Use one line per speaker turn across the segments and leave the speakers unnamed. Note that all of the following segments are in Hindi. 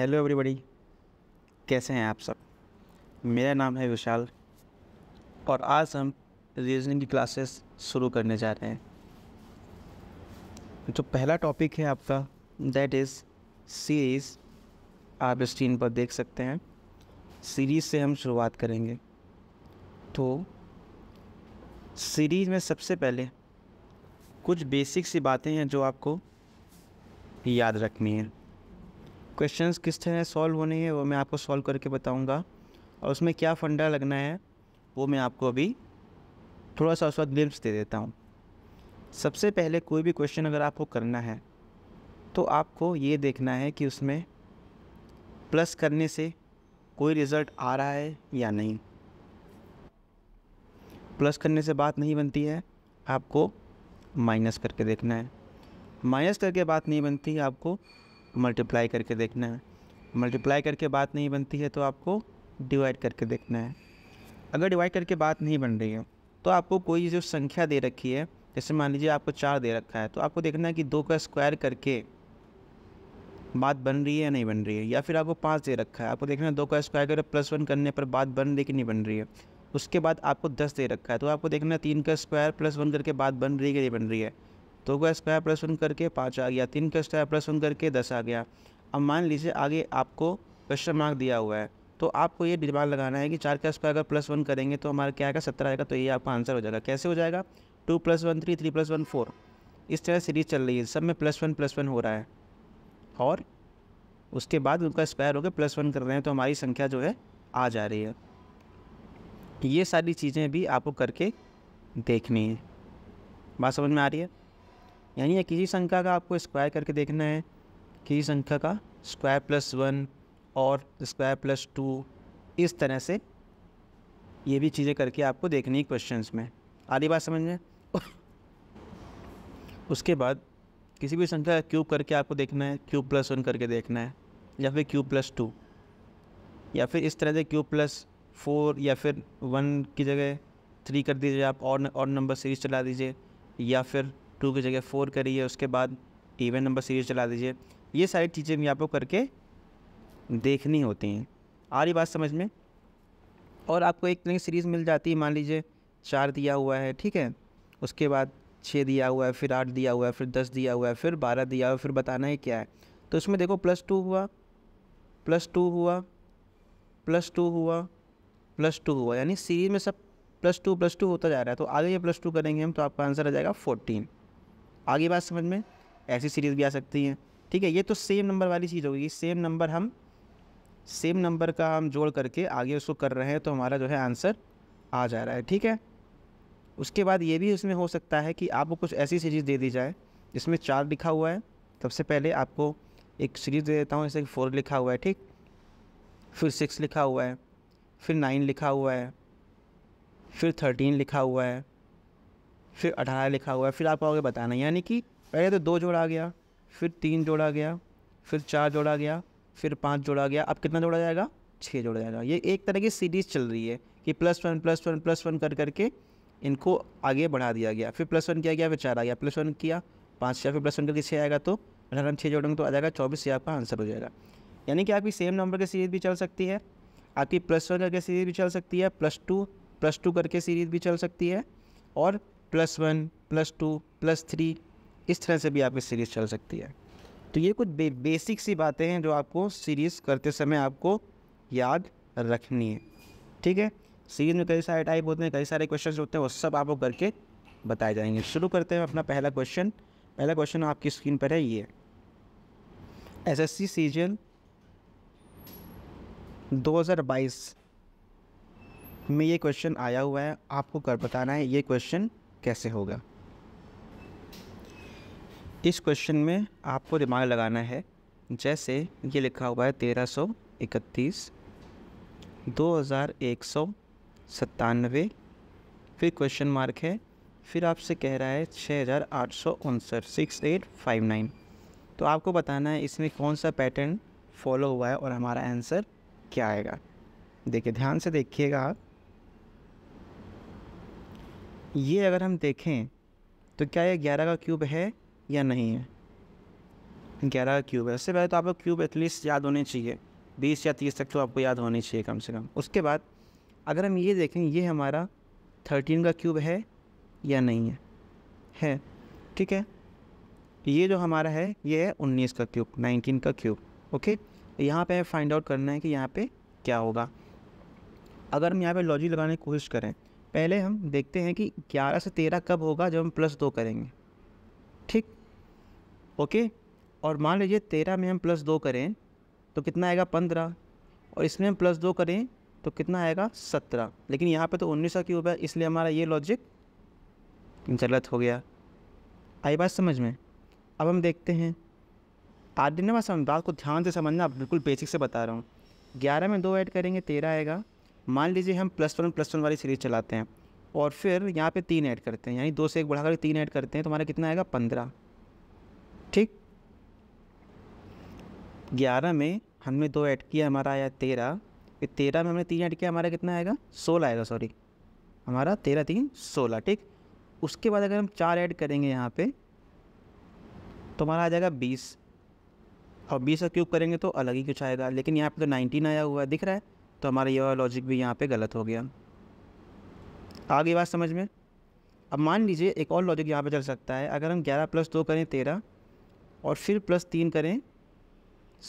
हेलो एवरीबॉडी कैसे हैं आप सब मेरा नाम है विशाल और आज हम रीजनिंग की क्लासेस शुरू करने जा रहे हैं जो पहला टॉपिक है आपका दैट इज़ सीरीज़ आप स्क्रीन पर देख सकते हैं सीरीज़ से हम शुरुआत करेंगे तो सीरीज़ में सबसे पहले कुछ बेसिक सी बातें हैं जो आपको याद रखनी है क्वेश्चंस किस तरह सॉल्व होने हैं वो मैं आपको सॉल्व करके बताऊंगा और उसमें क्या फंडा लगना है वो मैं आपको अभी थोड़ा सा उसका ग्लिम्स दे देता हूँ सबसे पहले कोई भी क्वेश्चन अगर आपको करना है तो आपको ये देखना है कि उसमें प्लस करने से कोई रिज़ल्ट आ रहा है या नहीं प्लस करने से बात नहीं बनती है आपको माइनस करके देखना है माइनस करके बात नहीं बनती आपको मल्टीप्लाई करके देखना है मल्टीप्लाई करके बात नहीं बनती है तो आपको डिवाइड करके देखना है अगर डिवाइड करके बात नहीं बन रही है तो आपको कोई जो संख्या दे रखी है जैसे मान लीजिए आपको चार दे रखा है तो आपको देखना है कि दो का स्क्वायर करके बात बन रही है या नहीं बन रही है या फिर आपको पाँच दे रखा है आपको देखना है दो का स्क्वायर करके प्लस वन करने पर बात बन रही कि नहीं बन रही है उसके बाद आपको दस दे रखा है तो आपको देखना है तीन का स्क्वायर प्लस वन करके बात बन रही है कि नहीं बन रही है दो तो का स्क्वायर प्लस वन करके पाँच आ गया तीन का स्क्वायर प्लस वन करके दस आ गया अब मान लीजिए आगे आपको क्वेश्चन मार्क दिया हुआ है तो आपको ये दिमाग लगाना है कि चार का स्क्वायर अगर प्लस वन करेंगे तो हमारा क्या आएगा सत्रह आएगा तो ये आपका आंसर हो जाएगा कैसे हो जाएगा two plus one three three plus one four इस तरह सीरीज चल रही है सब में प्लस वन प्लस वन हो रहा है और उसके बाद उनका स्क्वायर होकर प्लस वन कर रहे हैं तो हमारी संख्या जो है आ जा रही है ये सारी चीज़ें भी आपको करके देखनी है बात समझ में आ रही है यानी किसी संख्या का आपको स्क्वायर करके देखना है किसी संख्या का स्क्वायर प्लस वन और स्क्वायर प्लस टू इस तरह से ये भी चीज़ें करके आपको देखनी है क्वेश्चन में आधी बात समझ में उसके बाद किसी भी संख्या का क्यूब करके आपको देखना है क्यूब प्लस वन करके देखना है या फिर क्यूब प्लस टू या फिर इस तरह से क्यूब प्लस फोर या फिर वन की जगह थ्री कर दीजिए आप और और नंबर सीरीज चला दीजिए या फिर टू की जगह फोर करिए उसके बाद इवन नंबर सीरीज चला दीजिए ये सारी चीज़ें भी आपको करके देखनी होती हैं आ रही बात समझ में और आपको एक तरह की सीरीज़ मिल जाती है मान लीजिए चार दिया हुआ है ठीक है उसके बाद छः दिया हुआ है फिर आठ दिया हुआ है फिर दस दिया हुआ है फिर बारह दिया हुआ है फिर बताना है क्या है तो उसमें देखो प्लस टू हुआ प्लस टू हुआ प्लस टू हुआ प्लस टू हुआ यानी सीरीज में सब प्लस टू प्लस टू होता जा रहा है तो आगे ये प्लस टू करेंगे हम तो आपका आंसर आ जाएगा फोर्टीन आगे बात समझ में ऐसी सीरीज़ भी आ सकती हैं ठीक है ये तो सेम नंबर वाली चीज़ होगी सेम नंबर हम सेम नंबर का हम जोड़ करके आगे उसको कर रहे हैं तो हमारा जो है आंसर आ जा रहा है ठीक है उसके बाद ये भी इसमें हो सकता है कि आपको कुछ ऐसी सीरीज़ दे दी जाए जिसमें चार लिखा हुआ है सबसे पहले आपको एक सीरीज़ दे देता हूँ जैसे फोर लिखा हुआ है ठीक फिर सिक्स लिखा हुआ है फिर नाइन लिखा हुआ है फिर थर्टीन लिखा हुआ है फिर अठारह लिखा हुआ है फिर आपको आगे बताना यानी कि पहले तो दो जोड़ा गया फिर तीन जोड़ा गया फिर चार जोड़ा गया फिर पाँच जोड़ा गया अब कितना जोड़ा जाएगा छः जोड़ा जाएगा ये एक तरह की सीरीज़ चल रही है कि plus one plus one plus one कर करके इनको आगे बढ़ा दिया गया फिर प्लस वन किया गया फिर चार आ गया प्लस वन किया पाँच या फिर प्लस वन करके छः आएगा तो अठारह छः जोड़ेंगे तो आ जाएगा चौबीस से आपका आंसर हो जाएगा यानी कि आपकी सेम नंबर की सीरीज़ भी चल सकती है आपकी प्लस वन करके सीरीज़ भी चल सकती है प्लस टू प्लस टू करके सीरीज़ भी चल सकती है और plus one plus two plus three इस तरह से भी आपकी सीरीज़ चल सकती है तो ये कुछ बे, बेसिक सी बातें हैं जो आपको सीरीज़ करते समय आपको याद रखनी है ठीक है सीरीज़ में कई सारे टाइप होते हैं कई सारे क्वेश्चन होते हैं वो सब आपको करके बताए जाएंगे शुरू करते हैं अपना पहला क्वेश्चन पहला क्वेश्चन आपकी स्क्रीन पर है ये एस एस सी सीजन दो हज़ार बाईस में ये क्वेश्चन आया हुआ है आपको कर बताना है ये क्वेश्चन कैसे होगा इस क्वेश्चन में आपको दिमाग लगाना है जैसे ये लिखा हुआ है तेरह सौ इकतीस दो हज़ार एक सौ सत्तानवे फिर क्वेश्चन मार्क है फिर आपसे कह रहा है छः हज़ार आठ सौ उनसठ सिक्स एट फाइव नाइन तो आपको बताना है इसमें कौन सा पैटर्न फॉलो हुआ है और हमारा आंसर क्या आएगा देखिए ध्यान से देखिएगा आप ये अगर हम देखें तो क्या ये ग्यारह का क्यूब है या नहीं है ग्यारह का क्यूब है उससे पहले तो आपको क्यूब एटलीस्ट याद होने चाहिए बीस या तीस तक तो आपको याद होनी चाहिए कम से कम उसके बाद अगर हम ये देखें ये हमारा थर्टीन का क्यूब है या नहीं है है ठीक है ये जो हमारा है ये है उन्नीस का क्यूब नाइनटीन का क्यूब ओके यहाँ पे हमें फाइंड आउट करना है कि यहाँ पे क्या होगा अगर हम यहाँ पे लॉजिक लगाने की कोशिश करें पहले हम देखते हैं कि 11 से 13 कब होगा जब हम प्लस दो करेंगे ठीक ओके और मान लीजिए तेरह में हम प्लस दो करें तो कितना आएगा पंद्रह और इसमें हम प्लस दो करें तो कितना आएगा सत्रह लेकिन यहाँ पे तो उन्नीस सौ क्यूब है इसलिए हमारा ये लॉजिक गलत हो गया आई बात समझ में अब हम देखते हैं आर्डिनल समझ बात को ध्यान से समझना बिल्कुल बेसिक से बता रहा हूँ ग्यारह में दो ऐड करेंगे तेरह आएगा मान लीजिए हम प्लस वन प्लस वन वाली सीरीज़ चलाते हैं और फिर यहाँ पे तीन ऐड करते हैं यानी दो से एक बढ़ाकर तीन ऐड करते हैं तो हमारा कितना आएगा पंद्रह ठीक ग्यारह में हमने दो ऐड किया हमारा आया तेरह तेरह में हमने तीन ऐड किया हमारा कितना आएगा सोलह आएगा सॉरी हमारा तेरह तीन सोलह ठीक उसके बाद अगर हम चार ऐड करेंगे यहाँ पर तो हमारा आ जाएगा बीस और बीस का क्यूब करेंगे तो अलग ही कुछ आएगा लेकिन यहाँ पर तो नाइनटीन आया हुआ है दिख रहा है तो हमारा ये लॉजिक भी यहाँ पे गलत हो गया आगे बात समझ में अब मान लीजिए एक और लॉजिक यहाँ पे चल सकता है अगर हम ग्यारह प्लस दो करें तेरह और फिर प्लस तीन करें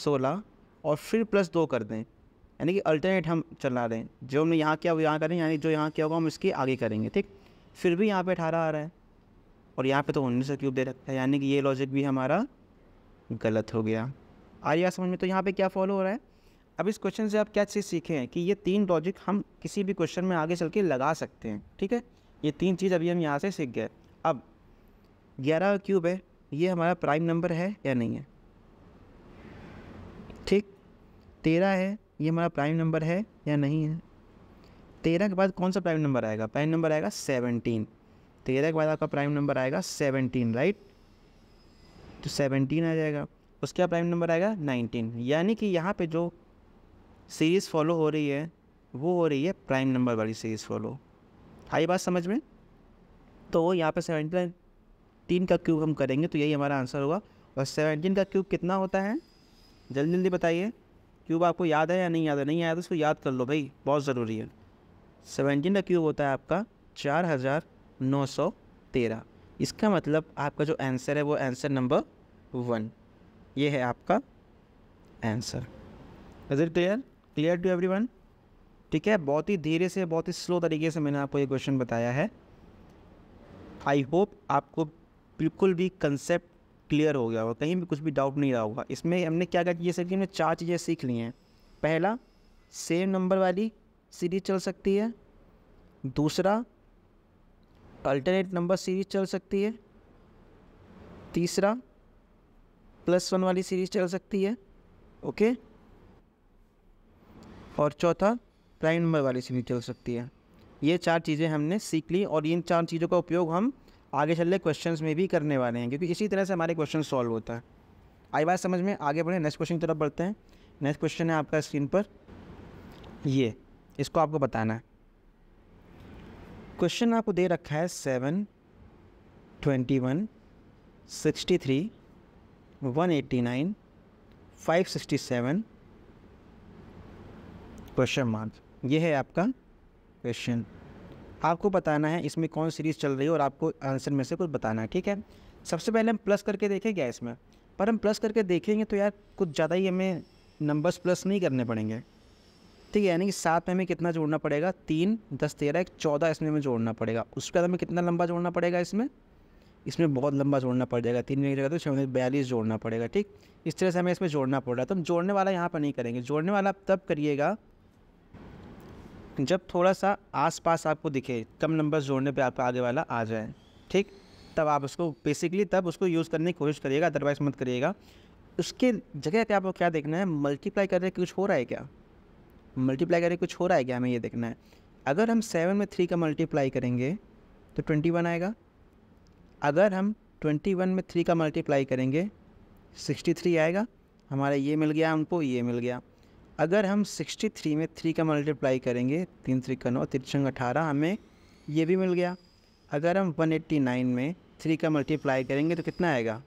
सोलह और फिर प्लस दो कर दें यानी कि अल्टरनेट हम चला रहे हैं जो हमने यहाँ किया वो यहाँ करें यानी जो यहाँ किया होगा हम इसके आगे करेंगे ठीक फिर भी यहाँ पर अठारह आ रहा है और यहाँ पर तो उन्नीस का क्यूब दे रखा है यानी कि ये लॉजिक भी हमारा गलत हो गया आइए समझ में तो यहाँ पे क्या फॉलो हो रहा है अब इस क्वेश्चन से आप क्या चीज़ सीखे हैं कि ये तीन लॉजिक हम किसी भी क्वेश्चन में आगे चल के लगा सकते हैं ठीक है ये तीन चीज़ अभी हम यहाँ से सीख गए अब ग्यारह क्यूब है ये हमारा प्राइम नंबर है या नहीं है ठीक तेरह है ये हमारा प्राइम नंबर है या नहीं है तेरह के बाद कौन सा प्राइम नंबर आएगा प्राइम नंबर आएगा सेवनटीन तेरह के बाद आपका प्राइम नंबर आएगा सेवनटीन राइट तो सेवनटीन आ जाएगा उसके बाद प्राइम नंबर आएगा नाइनटीन यानी कि यहाँ पे जो सीरीज़ फॉलो हो रही है वो हो रही है प्राइम नंबर वाली सीरीज़ फॉलो आई बात समझ में तो यहाँ पे सेवेंटीन तीन का क्यूब हम करेंगे तो यही हमारा आंसर होगा और सेवनटीन का क्यूब कितना होता है जल्दी जल्दी बताइए क्यूब आपको याद है या नहीं याद है नहीं आया तो उसको याद कर लो भाई बहुत ज़रूरी है सेवनटीन का क्यूब होता है आपका चार हज़ार नौ सौ तेरह इसका मतलब आपका जो आंसर है वो आंसर नंबर वन ये है आपका answer clear clear to every ठीक है बहुत ही धीरे से बहुत ही स्लो तरीके से मैंने आपको ये क्वेश्चन बताया है आई होप आपको बिल्कुल भी कंसेप्ट क्लियर हो गया होगा कहीं भी कुछ भी डाउट नहीं रहा होगा इसमें हमने क्या क्या किया सर कि हमने चार चीज़ें सीख ली हैं पहला सेम नंबर वाली सीरीज चल सकती है दूसरा अल्टरनेट नंबर सीरीज चल सकती है तीसरा प्लस वन वाली सीरीज चल सकती है ओके और चौथा प्राइम नंबर वाली सीढ़ी चल सकती है ये चार चीज़ें हमने सीख ली और इन चार चीज़ों का उपयोग हम आगे चल रहे क्वेश्चन में भी करने वाले हैं क्योंकि इसी तरह से हमारे क्वेश्चन सॉल्व होता है आई बात समझ में आगे बढ़े नेक्स्ट क्वेश्चन की तरफ बढ़ते हैं नेक्स्ट क्वेश्चन है आपका स्क्रीन पर ये इसको आपको बताना है क्वेश्चन आपको दे रखा है seven twenty one sixty three one eighty nine five sixty seven question mark ये है आपका क्वेश्चन आपको बताना है इसमें कौन सीरीज़ चल रही है और आपको आंसर में से कुछ बताना है ठीक है सबसे पहले हम प्लस करके देखें क्या इसमें पर हम प्लस करके देखेंगे तो यार कुछ ज़्यादा ही हमें नंबर्स प्लस नहीं करने पड़ेंगे ठीक है यानी कि सात में हमें कितना जोड़ना पड़ेगा तीन दस तेरह एक चौदह इसमें हमें जोड़ना पड़ेगा उसके बाद हमें कितना लंबा जोड़ना पड़ेगा इसमें इसमें बहुत लंबा जोड़ना पड़ जाएगा तीन में जगह तो छः बयालीस जोड़ना पड़ेगा ठीक इस तरह से हमें इसमें जोड़ना पड़ रहा है तो हम जोड़ने वाला यहाँ पर नहीं करेंगे जोड़ने वाला आप तब करिएगा जब थोड़ा सा आसपास आपको दिखे कम नंबर जोड़ने पे आपका आगे वाला आ जाए ठीक तब आप उसको बेसिकली तब उसको यूज़ करने की कोशिश करिएगा अदरवाइज मत करिएगा उसके जगह पे आपको क्या देखना है मल्टीप्लाई कर रहे कुछ हो रहा है क्या मल्टीप्लाई करके कुछ हो रहा है क्या हमें ये देखना है अगर हम सेवन में थ्री का मल्टीप्लाई करेंगे तो ट्वेंटी वन आएगा अगर हम ट्वेंटी वन में थ्री का मल्टीप्लाई करेंगे सिक्सटी थ्री आएगा हमारा ये मिल गया हमको ये मिल गया अगर हम 63 में 3 का मल्टीप्लाई करेंगे तीन का नौ तिरछंग अठारह हमें ये भी मिल गया अगर हम 189 में 3 का मल्टीप्लाई करेंगे तो कितना आएगा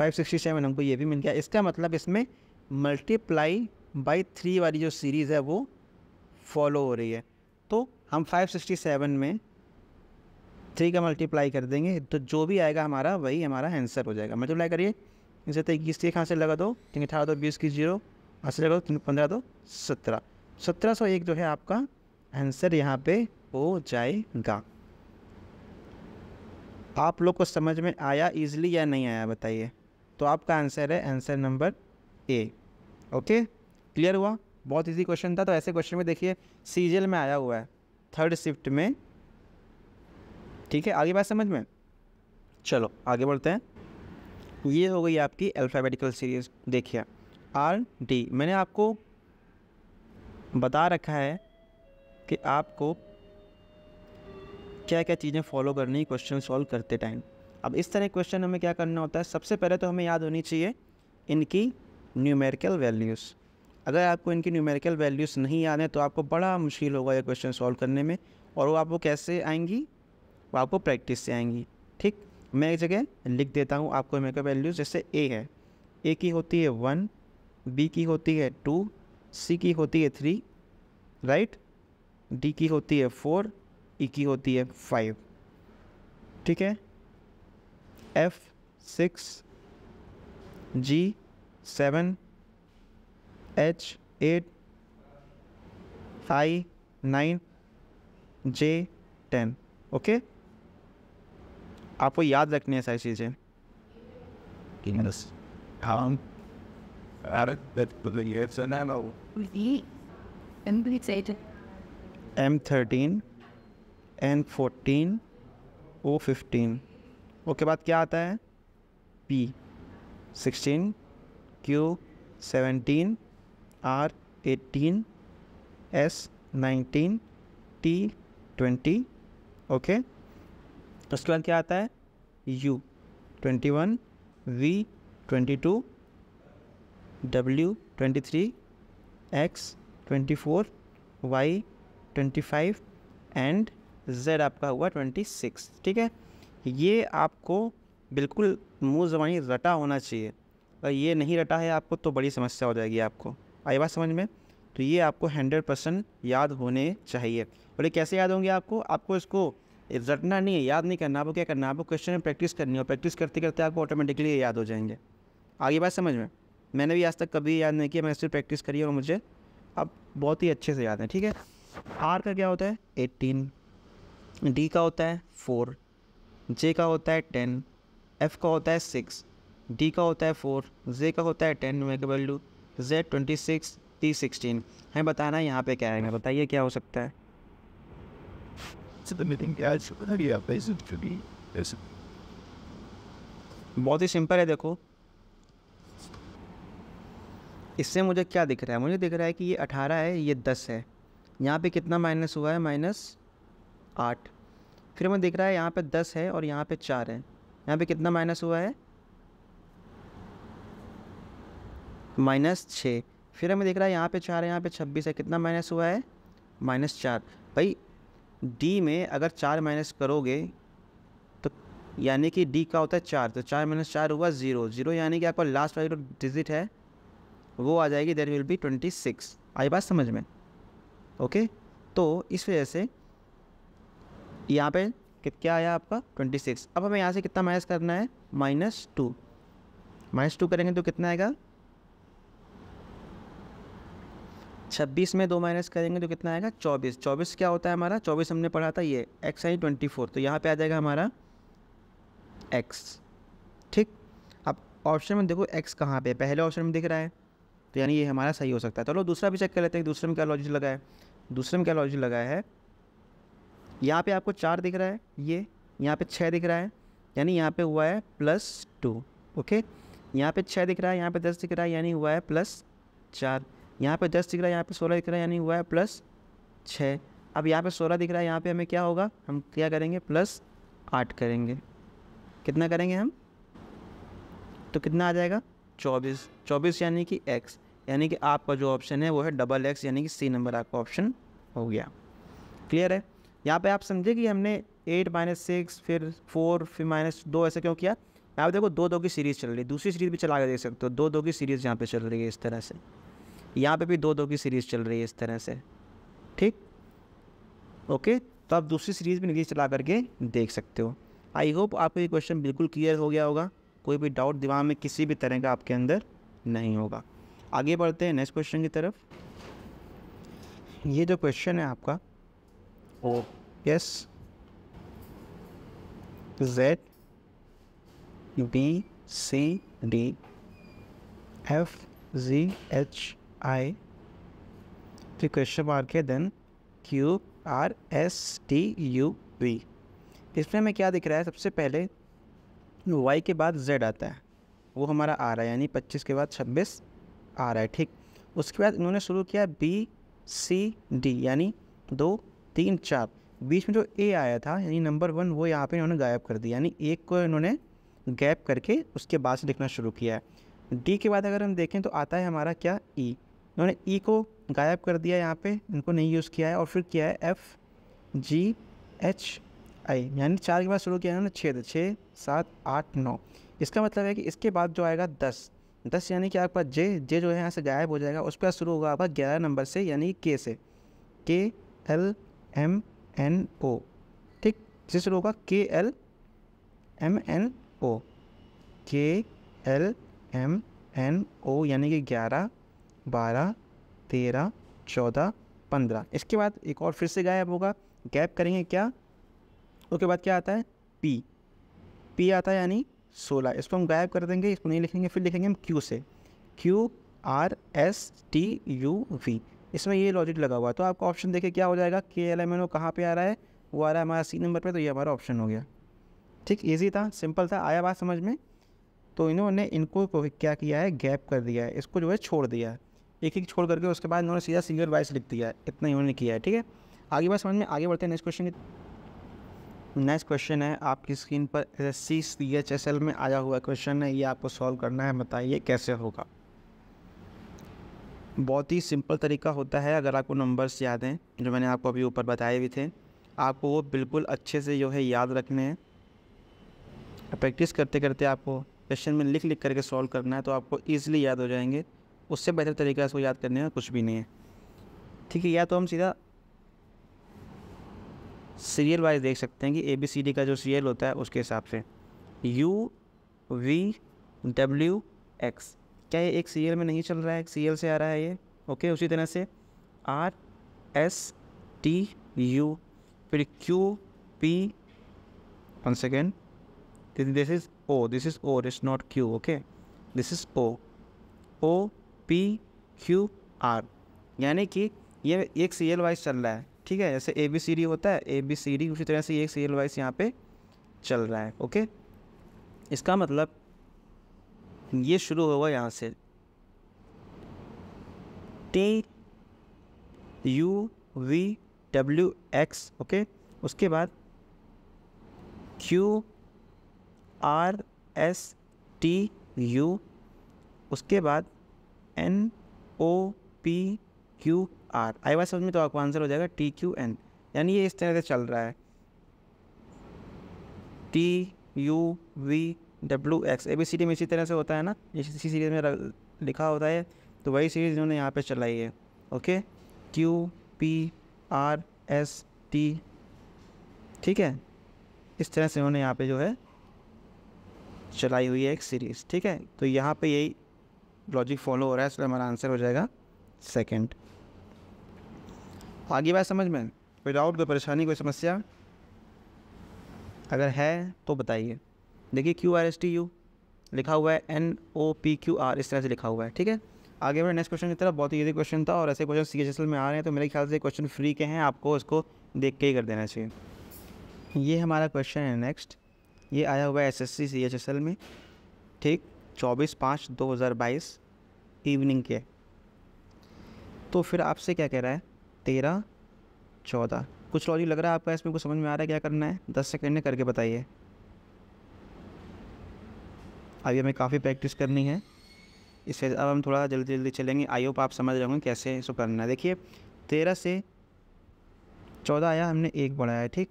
567 हमको ये भी मिल गया इसका मतलब इसमें मल्टीप्लाई बाई थ्री वाली जो सीरीज़ है वो फॉलो हो रही है तो हम 567 में थ्री का मल्टीप्लाई कर देंगे तो जो भी आएगा हमारा वही हमारा आंसर हो जाएगा मल्टीप्लाई करिए इसे इक्कीस थी कहाँ से लगा दो तीन अठारह दो बीस की जीरो यहाँ से लगा दो तीन पंद्रह दो सत्रह सत्रह सौ एक जो है आपका आंसर यहाँ पे हो जाएगा आप लोग को समझ में आया इजीली या नहीं आया बताइए तो आपका आंसर है answer number A okay clear हुआ बहुत इजी क्वेश्चन था तो ऐसे क्वेश्चन में देखिए सीजल में आया हुआ है थर्ड शिफ्ट में ठीक है आगे बात समझ में चलो आगे बढ़ते हैं ये हो गई आपकी अल्फ़ाबेटिकल सीरीज़ देखिए आर डी मैंने आपको बता रखा है कि आपको क्या क्या चीज़ें फॉलो करनी क्वेश्चन सॉल्व करते टाइम अब इस तरह क्वेश्चन हमें क्या करना होता है सबसे पहले तो हमें याद होनी चाहिए इनकी न्यूमेरिकल वैल्यूज़ अगर आपको इनकी न्यूमेरिकल वैल्यूज़ नहीं याद हैं तो आपको बड़ा मुश्किल होगा ये क्वेश्चन सॉल्व करने में और वो आपको कैसे आएंगी वो आपको प्रैक्टिस से आएंगी ठीक मैं एक जगह लिख देता हूँ आपको मेरे को वैल्यू जैसे ए है ए की होती है वन बी की होती है टू सी की होती है थ्री राइट डी की होती है फोर ई e की होती है फाइव ठीक है F six G seven H eight I nine J ten okay आपको याद रखनी है सारी चीज़ें M thirteen M fourteen O fifteen O के बाद क्या आता है P sixteen Q seventeen R eighteen S nineteen T twenty okay उसके बाद क्या आता है U twenty one V twenty two W twenty three X twenty four Y twenty five and Z आपका हुआ ट्वेंटी सिक्स ठीक है ये आपको बिल्कुल मुँह जबानी रटा होना चाहिए अगर ये नहीं रटा है आपको तो बड़ी समस्या हो जाएगी आपको आई बात समझ में तो ये आपको हंड्रेड परसेंट याद होने चाहिए और ये कैसे याद होंगे आपको आपको इसको रटना नहीं है याद नहीं करना आपको क्या करना आपको क्वेश्चन में प्रैक्टिस करनी है प्रैक्टिस करते करते आपको ऑटोमेटिकली याद हो जाएंगे आगे बात समझ में मैंने भी आज तक कभी याद नहीं किया मैं सिर्फ प्रैक्टिस करी और मुझे अब बहुत ही अच्छे से याद है ठीक है आर का क्या होता है एट्टीन डी का होता है फोर जे का होता है टेन एफ का होता है सिक्स डी का होता है फोर जे का होता है टेन मैं का Z twenty six T sixteen हमें बताना यहाँ पे क्या है बताइए क्या हो सकता है to the meeting as yeah, basically yes. बहुत ही सिंपल है देखो इससे मुझे क्या दिख रहा है मुझे दिख रहा है कि ये अठारह है ये दस है यहाँ पे कितना माइनस हुआ है माइनस आठ फिर मैं दिख रहा है यहाँ पे दस है और यहाँ पे चार है यहाँ पे कितना माइनस हुआ है माइनस छः फिर हमें दिख रहा है यहाँ पे चार है यहाँ पे छब्बीस है कितना माइनस हुआ है माइनस चार भाई डी में अगर चार माइनस करोगे तो यानी कि डी का होता है चार तो चार माइनस चार हुआ ज़ीरो ज़ीरो यानी कि आपका लास्ट वाली जो डिजिट है वो आ जाएगी there will be twenty six आई बात समझ में ओके तो इस वजह से यहाँ पे क्या आया आपका ट्वेंटी सिक्स अब हमें यहाँ से कितना माइनस करना है माइनस टू माइनस टू करेंगे तो कितना आएगा छब्बीस में दो माइनस करेंगे तो कितना आएगा चौबीस चौबीस क्या होता है हमारा चौबीस हमने पढ़ा था ये एक्स आई ट्वेंटी फोर तो यहाँ पे आ जाएगा हमारा एक्स ठीक अब ऑप्शन में देखो एक्स कहाँ पे पहले ऑप्शन में दिख रहा है तो यानी ये हमारा सही हो सकता है चलो तो दूसरा भी चेक कर लेते हैं दूसरे में क्या लॉजिक लगा है दूसरे में क्या लॉजिक लगाया है यहाँ पे आपको चार दिख रहा है ये यहाँ पे छः दिख रहा है यानी यहाँ पे हुआ है प्लस टू ओके यहाँ पे छः दिख रहा है यहाँ पे दस दिख रहा है यानी हुआ है प्लस चार यहाँ पे दस दिख रहा है यहाँ पे सोलह दिख रहा है यानी हुआ है प्लस छः अब यहाँ पे सोलह दिख रहा है यहाँ पे हमें क्या होगा हम क्या करेंगे प्लस आठ करेंगे कितना करेंगे हम तो कितना आ जाएगा चौबीस चौबीस यानी कि एक्स यानी कि आपका जो ऑप्शन है वो है डबल एक्स यानी कि सी नंबर आपका ऑप्शन हो गया क्लियर है यहाँ पर आप समझे कि हमने एट माइनस सिक्स फिर फोर फिर माइनस दो ऐसा क्यों किया यहाँ देखो दो दो की सीरीज़ चल रही है दूसरी सीरीज़ भी चला के देख सकते हो दो दो की सीरीज़ यहाँ पे चल रही है इस तरह से यहाँ पे भी दो दो की सीरीज़ चल रही है इस तरह से ठीक ओके तो आप दूसरी सीरीज़ भी नीचे चला करके देख सकते हो आई होप आपको ये क्वेश्चन बिल्कुल क्लियर हो गया होगा कोई भी डाउट दिमाग में किसी भी तरह का आपके अंदर नहीं होगा आगे बढ़ते हैं नेक्स्ट क्वेश्चन की तरफ ये जो क्वेश्चन है आपका O S Z B C D F G H I, फिर क्वेश्चन मार्क है then Q R S T U V इसमें हमें क्या दिख रहा है सबसे पहले Y के बाद Z आता है वो हमारा आ रहा है यानी 25 के बाद 26 आ रहा है ठीक उसके बाद इन्होंने शुरू किया B C D यानी दो तीन चार बीच में जो ए आया था यानी नंबर वन वो यहाँ पे इन्होंने गायब कर दिया यानी एक को इन्होंने गैप करके उसके बाद से लिखना शुरू किया है डी के बाद अगर हम देखें तो आता है हमारा क्या ई e. इन्होंने ई e को गायब कर दिया यहाँ पे इनको नहीं यूज़ किया है और फिर किया है एफ़ जी एच आई यानी चार के बाद शुरू किया इन्होंने छः छः सात आठ नौ इसका मतलब है कि इसके बाद जो आएगा दस दस यानी कि आपका जे जे जो है यहाँ से गायब हो जाएगा उसके बाद शुरू होगा आपका ग्यारह नंबर से यानी के से के एल एम एन ओ ठीक से शुरू होगा के एल एम एन ओ के एल एम एन ओ यानी कि ग्यारह बारह तेरह चौदह पंद्रह इसके बाद एक और फिर से गायब होगा गैप करेंगे क्या उसके बाद क्या आता है पी पी आता है यानी सोलह इसको हम गायब कर देंगे इसको नहीं लिखेंगे फिर लिखेंगे हम क्यू से Q R S T U V इसमें ये लॉजिक लगा हुआ है तो आपका ऑप्शन देखिए क्या हो जाएगा के एल एम एन ओ कहाँ पर आ रहा है वो आ रहा है हमारा सी नंबर पर तो ये हमारा ऑप्शन हो गया ठीक ईजी था सिंपल था आया बात समझ में तो इन्होंने इनको क्या किया है गैप कर दिया है इसको जो है छोड़ दिया है एक एक छोड़ करके उसके बाद इन्होंने सीधा सिंगल वाइज लिख दिया है इतना इन्होंने किया है ठीक है आगे बात समझ में आगे बढ़ते हैं नेक्स्ट क्वेश्चन नेक्स्ट क्वेश्चन है आपकी स्क्रीन पर S S C C H S L में आया हुआ क्वेश्चन है ये आपको सॉल्व करना है बताइए कैसे होगा बहुत ही सिंपल तरीका होता है अगर आपको नंबर्स याद हैं जो मैंने आपको अभी ऊपर बताए भी थे आपको वो बिल्कुल अच्छे से जो है याद रखने हैं प्रैक्टिस करते करते आपको क्वेश्चन में लिख लिख करके सॉल्व करना है तो आपको ईजिली याद हो जाएंगे उससे बेहतर तरीका इसको याद करने का कुछ भी नहीं है ठीक है या तो हम सीधा सीरियल वाइज देख सकते हैं कि ए बी सी डी का जो सीरियल होता है उसके हिसाब से यू वी डब्ल्यू एक्स क्या ये एक सीरियल में नहीं चल रहा है एक सीरियल से आ रहा है ये ओके उसी तरह से आर एस टी यू फिर Q P one second this is O this is O it's not Q okay this is O O P Q R यानी कि ये एक सीरियल वाइज चल रहा है ठीक है जैसे ए बी सी डी होता है ए बी सी डी उसी तरह से एक सीरियल वाइज यहाँ पे चल रहा है ओके इसका मतलब ये शुरू होगा यहाँ से T U V W X okay उसके बाद Q R S T U उसके बाद N O P Q R आई बात समझ में तो आपको आंसर हो जाएगा टी क्यू एन यानी ये इस तरह से चल रहा है T U V W X A B C D में इसी तरह से होता है ना इसी सीरीज में लिखा होता है तो वही सीरीज इन्होंने यहाँ पे चलाई है okay Q P R S T ठीक है इस तरह से उन्होंने यहाँ पे जो है चलाई हुई है एक सीरीज़ ठीक है तो यहाँ पे यही लॉजिक फॉलो हो रहा है इसलिए हमारा आंसर हो जाएगा सेकेंड आगे बात समझ में कोई डाउट कोई परेशानी कोई समस्या अगर है तो बताइए देखिए Q R S T U लिखा हुआ है N O P Q R इस तरह से लिखा हुआ है ठीक है आगे मेरे नेक्स्ट क्वेश्चन की तरफ बहुत ही ईजी क्वेश्चन था और ऐसे question C H S L में आ रहे हैं तो मेरे ख्याल से क्वेश्चन फ्री के हैं आपको इसको देख के ही कर देना चाहिए ये हमारा क्वेश्चन है नेक्स्ट ये आया हुआ है S S C C H S L में ठीक चौबीस पाँच दो हज़ार बाईस इवनिंग के तो फिर आपसे क्या कह रहा है तेरह चौदह कुछ लॉजिक लग रहा है आपका इसमें कुछ समझ में आ रहा है क्या करना है दस सेकेंड में करके बताइए अभी हमें काफ़ी प्रैक्टिस करनी है इससे अब हम थोड़ा जल्दी जल्दी चलेंगे आई होप आप समझ रहे होंगे कैसे इसको करना है देखिए तेरह से चौदह आया हमने एक बढ़ाया ठीक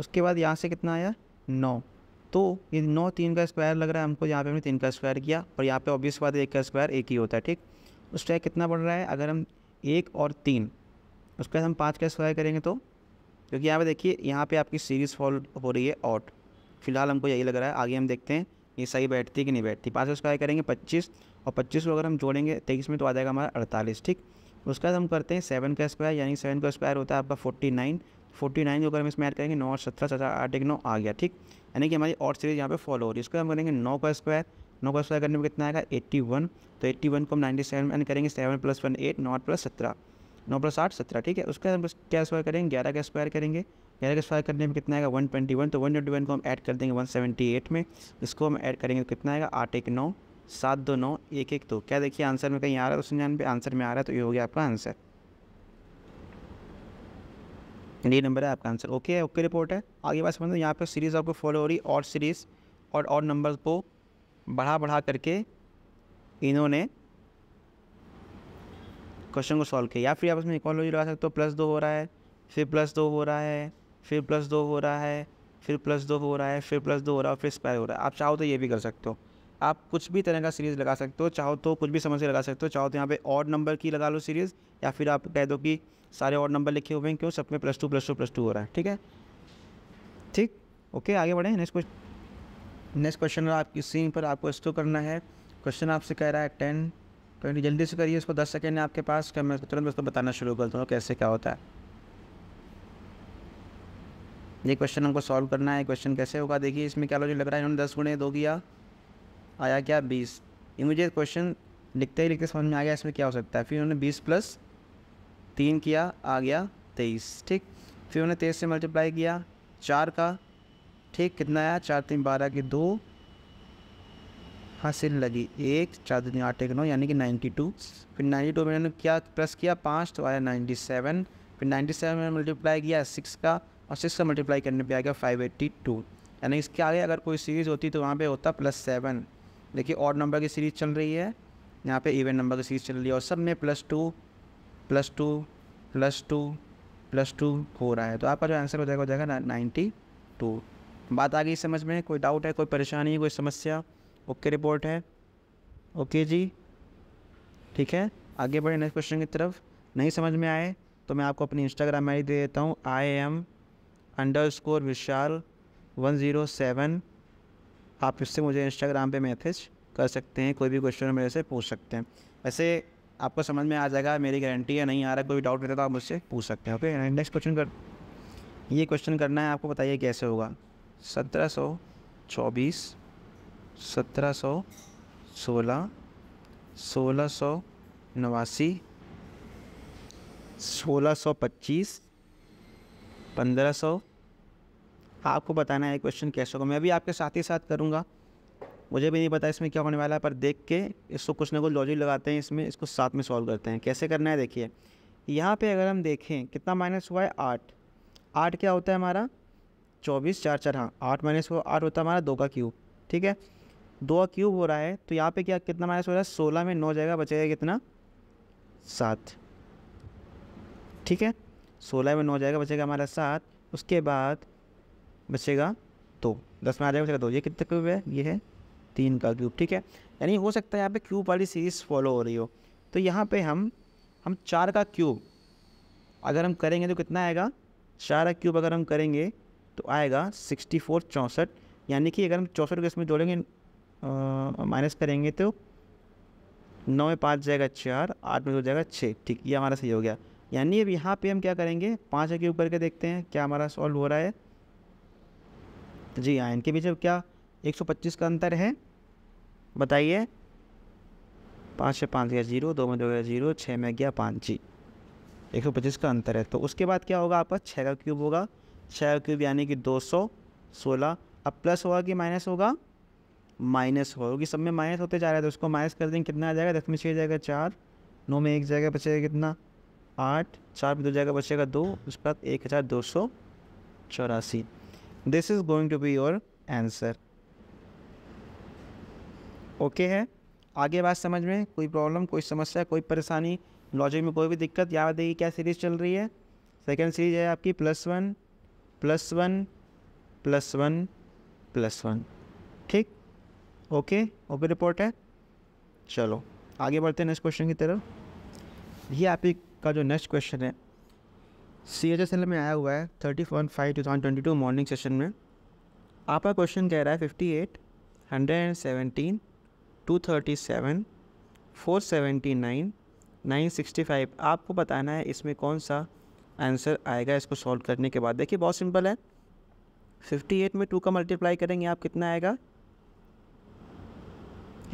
उसके बाद यहाँ से कितना आया नौ तो ये नौ तीन का स्क्वायर लग रहा है हमको यहाँ पे हमने तीन का स्क्वायर किया और यहाँ पे ऑब्वियस बात है एक का स्क्वायर एक ही होता है ठीक उस टाइप कितना बढ़ रहा है अगर हम एक और तीन उसके बाद हम पाँच का स्क्वायर करेंगे तो क्योंकि यहाँ पे देखिए यहाँ पे आपकी सीरीज़ फॉल हो रही है आउट फिलहाल हमको यही लग रहा है आगे हम देखते हैं ये सही बैठती कि नहीं बैठती पाँच का स्क्वायर करेंगे पच्चीस और पच्चीस को अगर हम जोड़ेंगे तेईस में तो आ जाएगा हमारा अड़तालीस ठीक उसके बाद हम करते हैं सेवन का स्क्वायर यानी सेवन का स्क्वायर होता है आपका फोर्टी नाइन फोर्टी नाइन को अगर हम इसमें ऐड करेंगे नौ और सत्रह सत्रह आठ एक नौ आ गया ठीक અને જ અમારી ઓડ સિરીઝ અહીંયા પે ફોલો ઓરીએ સ્કવર અમે ગન કે 9 પર સ્ક્વેર 9 પર સ્ક્વેર ગણ કે કેટના આયગા 81 તો 81 કોમ 97 મે એડ કરેંગે 7 + 1 8 9 + 17 9 + 8 17 ઠીક હે ઉસકે અમે કે સ્ક્વેર કરેંગે 11 કે સ્ક્વેર કરેંગે 11 કે સ્ક્વેર કરેંગે કેટના આયગા 121 તો 121 કોમ એડ કર દેંગે 178 મે ઉસકો અમે એડ કરેંગે તો કેટના આયગા 89 729 112 કે દેખીએ આન્સર મે ક્યાં આ રહા ઉસ જણ પર આન્સર મે આ રહા તો યે હો ગયા આપકા જવાબ ये नंबर है आपका आंसर ओके है ओके रिपोर्ट है आगे बात समझते हैं यहाँ पर सीरीज़ आपको फॉलो हो रही और सीरीज़ और और नंबर को बढ़ा बढ़ा करके इन्होंने क्वेश्चन को सॉल्व किया या फिर आप उसमें इकोलॉजी लगा सकते हो प्लस दो हो रहा है फिर प्लस दो हो रहा है फिर प्लस दो हो रहा है फिर प्लस दो हो रहा है फिर प्लस दो हो रहा है फिर स्पायर हो रहा है आप चाहो तो ये भी कर सकते हो आप कुछ भी तरह का सीरीज़ लगा सकते हो चाहो तो कुछ भी समझ से लगा सकते हो चाहो तो यहाँ पे ऑड नंबर की लगा लो सीरीज़ या फिर आप कह दो कि सारे ऑड नंबर लिखे हुए हैं क्यों सब में plus two plus two plus two हो रहा है ठीक है ठीक ओके आगे बढ़ें नेक्स्ट क्वेश्चन नेक्स्ट क्वेश्चन आपकी सीन पर आपको इसको करना है क्वेश्चन आपसे कह रहा है टेन ट्वेंटी जल्दी से करिए इसको दस सेकेंड है आपके पास क्या मैं तुरंत उसको बताना शुरू करता हूँ कैसे क्या होता है ये क्वेश्चन हमको सॉल्व करना है क्वेश्चन कैसे होगा देखिए इसमें क्या लॉजिक लग रहा है इन्होंने दस गुणे दो किया आया क्या बीस इमीडिएट क्वेश्चन लिखते ही लिखते समझ में आ गया इसमें क्या हो सकता है फिर उन्होंने बीस प्लस तीन किया आ गया तेईस ठीक फिर उन्होंने तेईस से मल्टीप्लाई किया चार का ठीक कितना आया चार तीन बारह के दो हासिल लगी एक चार दिन आठ एक नौ यानी कि नाइन्टी टू फिर नाइन्टी टू में मैंने क्या प्लस किया पाँच तो आया नाइन्टी सेवन फिर नाइन्टी सेवन में मल्टीप्लाई किया सिक्स का और सिक्स का मल्टीप्लाई करने पे आ गया फाइव एट्टी टू यानी इसके आगे अगर कोई सीरीज़ होती तो वहाँ पे होता प्लस सेवन देखिए और नंबर की सीरीज़ चल रही है यहाँ पे इवेंट नंबर की सीरीज़ चल रही है और सब में plus two plus two plus two plus two हो रहा है तो आपका जो आंसर हो जाएगा हो जाएगा नाइन्टी टू बात आ गई समझ में कोई डाउट है कोई परेशानी कोई समस्या ओके रिपोर्ट है ओके जी ठीक है आगे बढ़े नेक्स्ट क्वेश्चन की तरफ नहीं समझ में आए तो मैं आपको अपनी इंस्टाग्राम आई दे देता हूँ I M underscore Vishal one zero seven आप इससे मुझे इंस्टाग्राम पे मैसेज कर सकते हैं कोई भी क्वेश्चन मेरे से पूछ सकते हैं वैसे आपको समझ में आ जाएगा मेरी गारंटी है नहीं आ रहा कोई भी डाउट रहता तो आप मुझसे पूछ सकते हैं ओके नेक्स्ट क्वेश्चन कर ये क्वेश्चन करना है आपको बताइए कैसे होगा सत्रह सौ चौबीस सत्रह सौ सोलह सोलह सौ नवासी सोलह सौ पच्चीस पंद्रह सौ आपको बताना है क्वेश्चन कैसे होगा मैं भी आपके साथ ही साथ करूँगा मुझे भी नहीं पता इसमें क्या होने वाला है पर देख के इसको कुछ ना कुछ लॉजिक लगाते हैं इसमें इसको साथ में सॉल्व करते हैं कैसे करना है देखिए यहाँ पे अगर हम देखें कितना माइनस हुआ है आठ आठ क्या होता है हमारा चौबीस चार चार हाँ आठ माइनस हुआ आठ होता है हमारा दो का क्यूब ठीक है दो का क्यूब हो रहा है तो यहाँ पे क्या कितना माइनस हो रहा है सोलह में नौ जाएगा बचेगा कितना सात ठीक है सोलह में नौ जाएगा बचेगा हमारा सात उसके बाद बचेगा तो दस में आ जाएगा बचेगा दो तो ये कितने का क्यूब है ये है तीन का क्यूब ठीक है यानी हो सकता है यहाँ पे क्यूब वाली सीरीज़ फॉलो हो रही हो तो यहाँ पे हम हम चार का क्यूब अगर हम करेंगे तो कितना आएगा चार का क्यूब अगर हम करेंगे तो आएगा सिक्सटी फोर चौंसठ यानी कि अगर हम चौंसठ को इसमें जोड़ेंगे माइनस करेंगे तो नौ में पाँच जाएगा चार आठ में दो जाएगा छः ठीक ये हमारा सही हो गया यानी अब यहाँ पे हम क्या करेंगे पाँच का क्यूब करके देखते हैं क्या हमारा सॉल्व हो रहा है जी हाँ इनके बीच क्या 125 का अंतर है बताइए पाँच से पाँच गया जीरो दो में दो गया जीरो छः में गया पाँच जी एक सौ पच्चीस का अंतर है तो उसके बाद क्या होगा आपका छः का क्यूब होगा छः का क्यूब यानी कि दो सौ सोलह अब प्लस होगा कि माइनस होगा माइनस होगा कि सब में माइनस होते जा रहा है तो उसको माइनस कर देंगे कितना आ जाएगा दस में छः जाएगा चार नौ में एक जाएगा बचेगा कितना आठ चार में दो जाएगा बचेगा दो उसके बाद एक हज़ार दो सौ चौरासी this is going to be your answer okay है आगे बात समझ में कोई प्रॉब्लम कोई समस्या कोई परेशानी लॉजिक में कोई भी दिक्कत याद है क्या सीरीज़ चल रही है सेकेंड सीरीज है आपकी plus one plus one plus one plus one ठीक ओके ओपी रिपोर्ट है चलो आगे बढ़ते हैं नेक्स्ट क्वेश्चन की तरफ ये आपकी का जो नेक्स्ट क्वेश्चन है सी एच एस एल में आया हुआ है thirty one five two thousand twenty two morning session में आपका क्वेश्चन कह रहा है fifty eight hundred and seventeen two thirty seven four seventy nine nine sixty five आपको बताना है इसमें कौन सा आंसर आएगा इसको सॉल्व करने के बाद देखिए बहुत सिंपल है फिफ्टी एट में टू का मल्टीप्लाई करेंगे आप कितना आएगा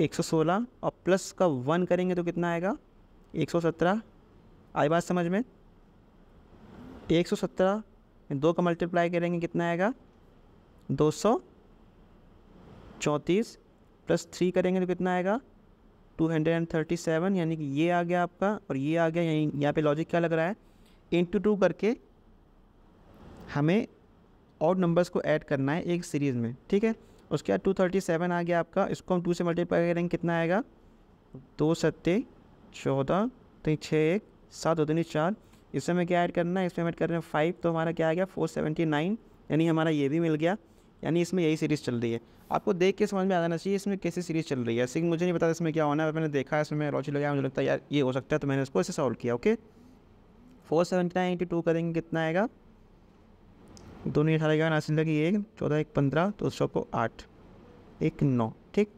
एक सौ सोलह और प्लस का वन करेंगे तो कितना आएगा एक सौ सत्रह आई बात समझ में तो एक सौ सत्रह दो का मल्टीप्लाई करेंगे कितना आएगा दो सौ चौंतीस प्लस थ्री करेंगे तो कितना आएगा two hundred and thirty seven यानी कि ये आ गया आपका और ये आ गया यहीं यहाँ पे लॉजिक क्या लग रहा है इंटू टू करके हमें और नंबर्स को ऐड करना है एक सीरीज़ में ठीक है उसके बाद टू थर्टी सेवन आ गया आपका इसको हम टू से मल्टीप्लाई करेंगे कितना आएगा दो सत्ते चौदह तीन तो छः एक सात दो तीन चार इसमें हमें क्या ऐड करना है इसमें हम ऐड कर रहे हैं फाइव तो हमारा क्या आ गया फोर सेवेंटी नाइन यानी हमारा ये भी मिल गया यानी इसमें यही सीरीज़ चल रही है आपको देख के समझ में आ जाना चाहिए इसमें कैसी सीरीज़ चल रही है सिंह मुझे नहीं पता इसमें क्या होना है मैंने देखा इसमें मैं रोची लगाया मुझे लगता है यार ये हो सकता है तो मैंने इसको इसे सॉल्व किया okay four seventy nine eighty two करेंगे कितना आएगा दोनों अठारह ग्यारह नासिल लगी एक चौदह एक पंद्रह तो सौ को आठ एक नौ ठीक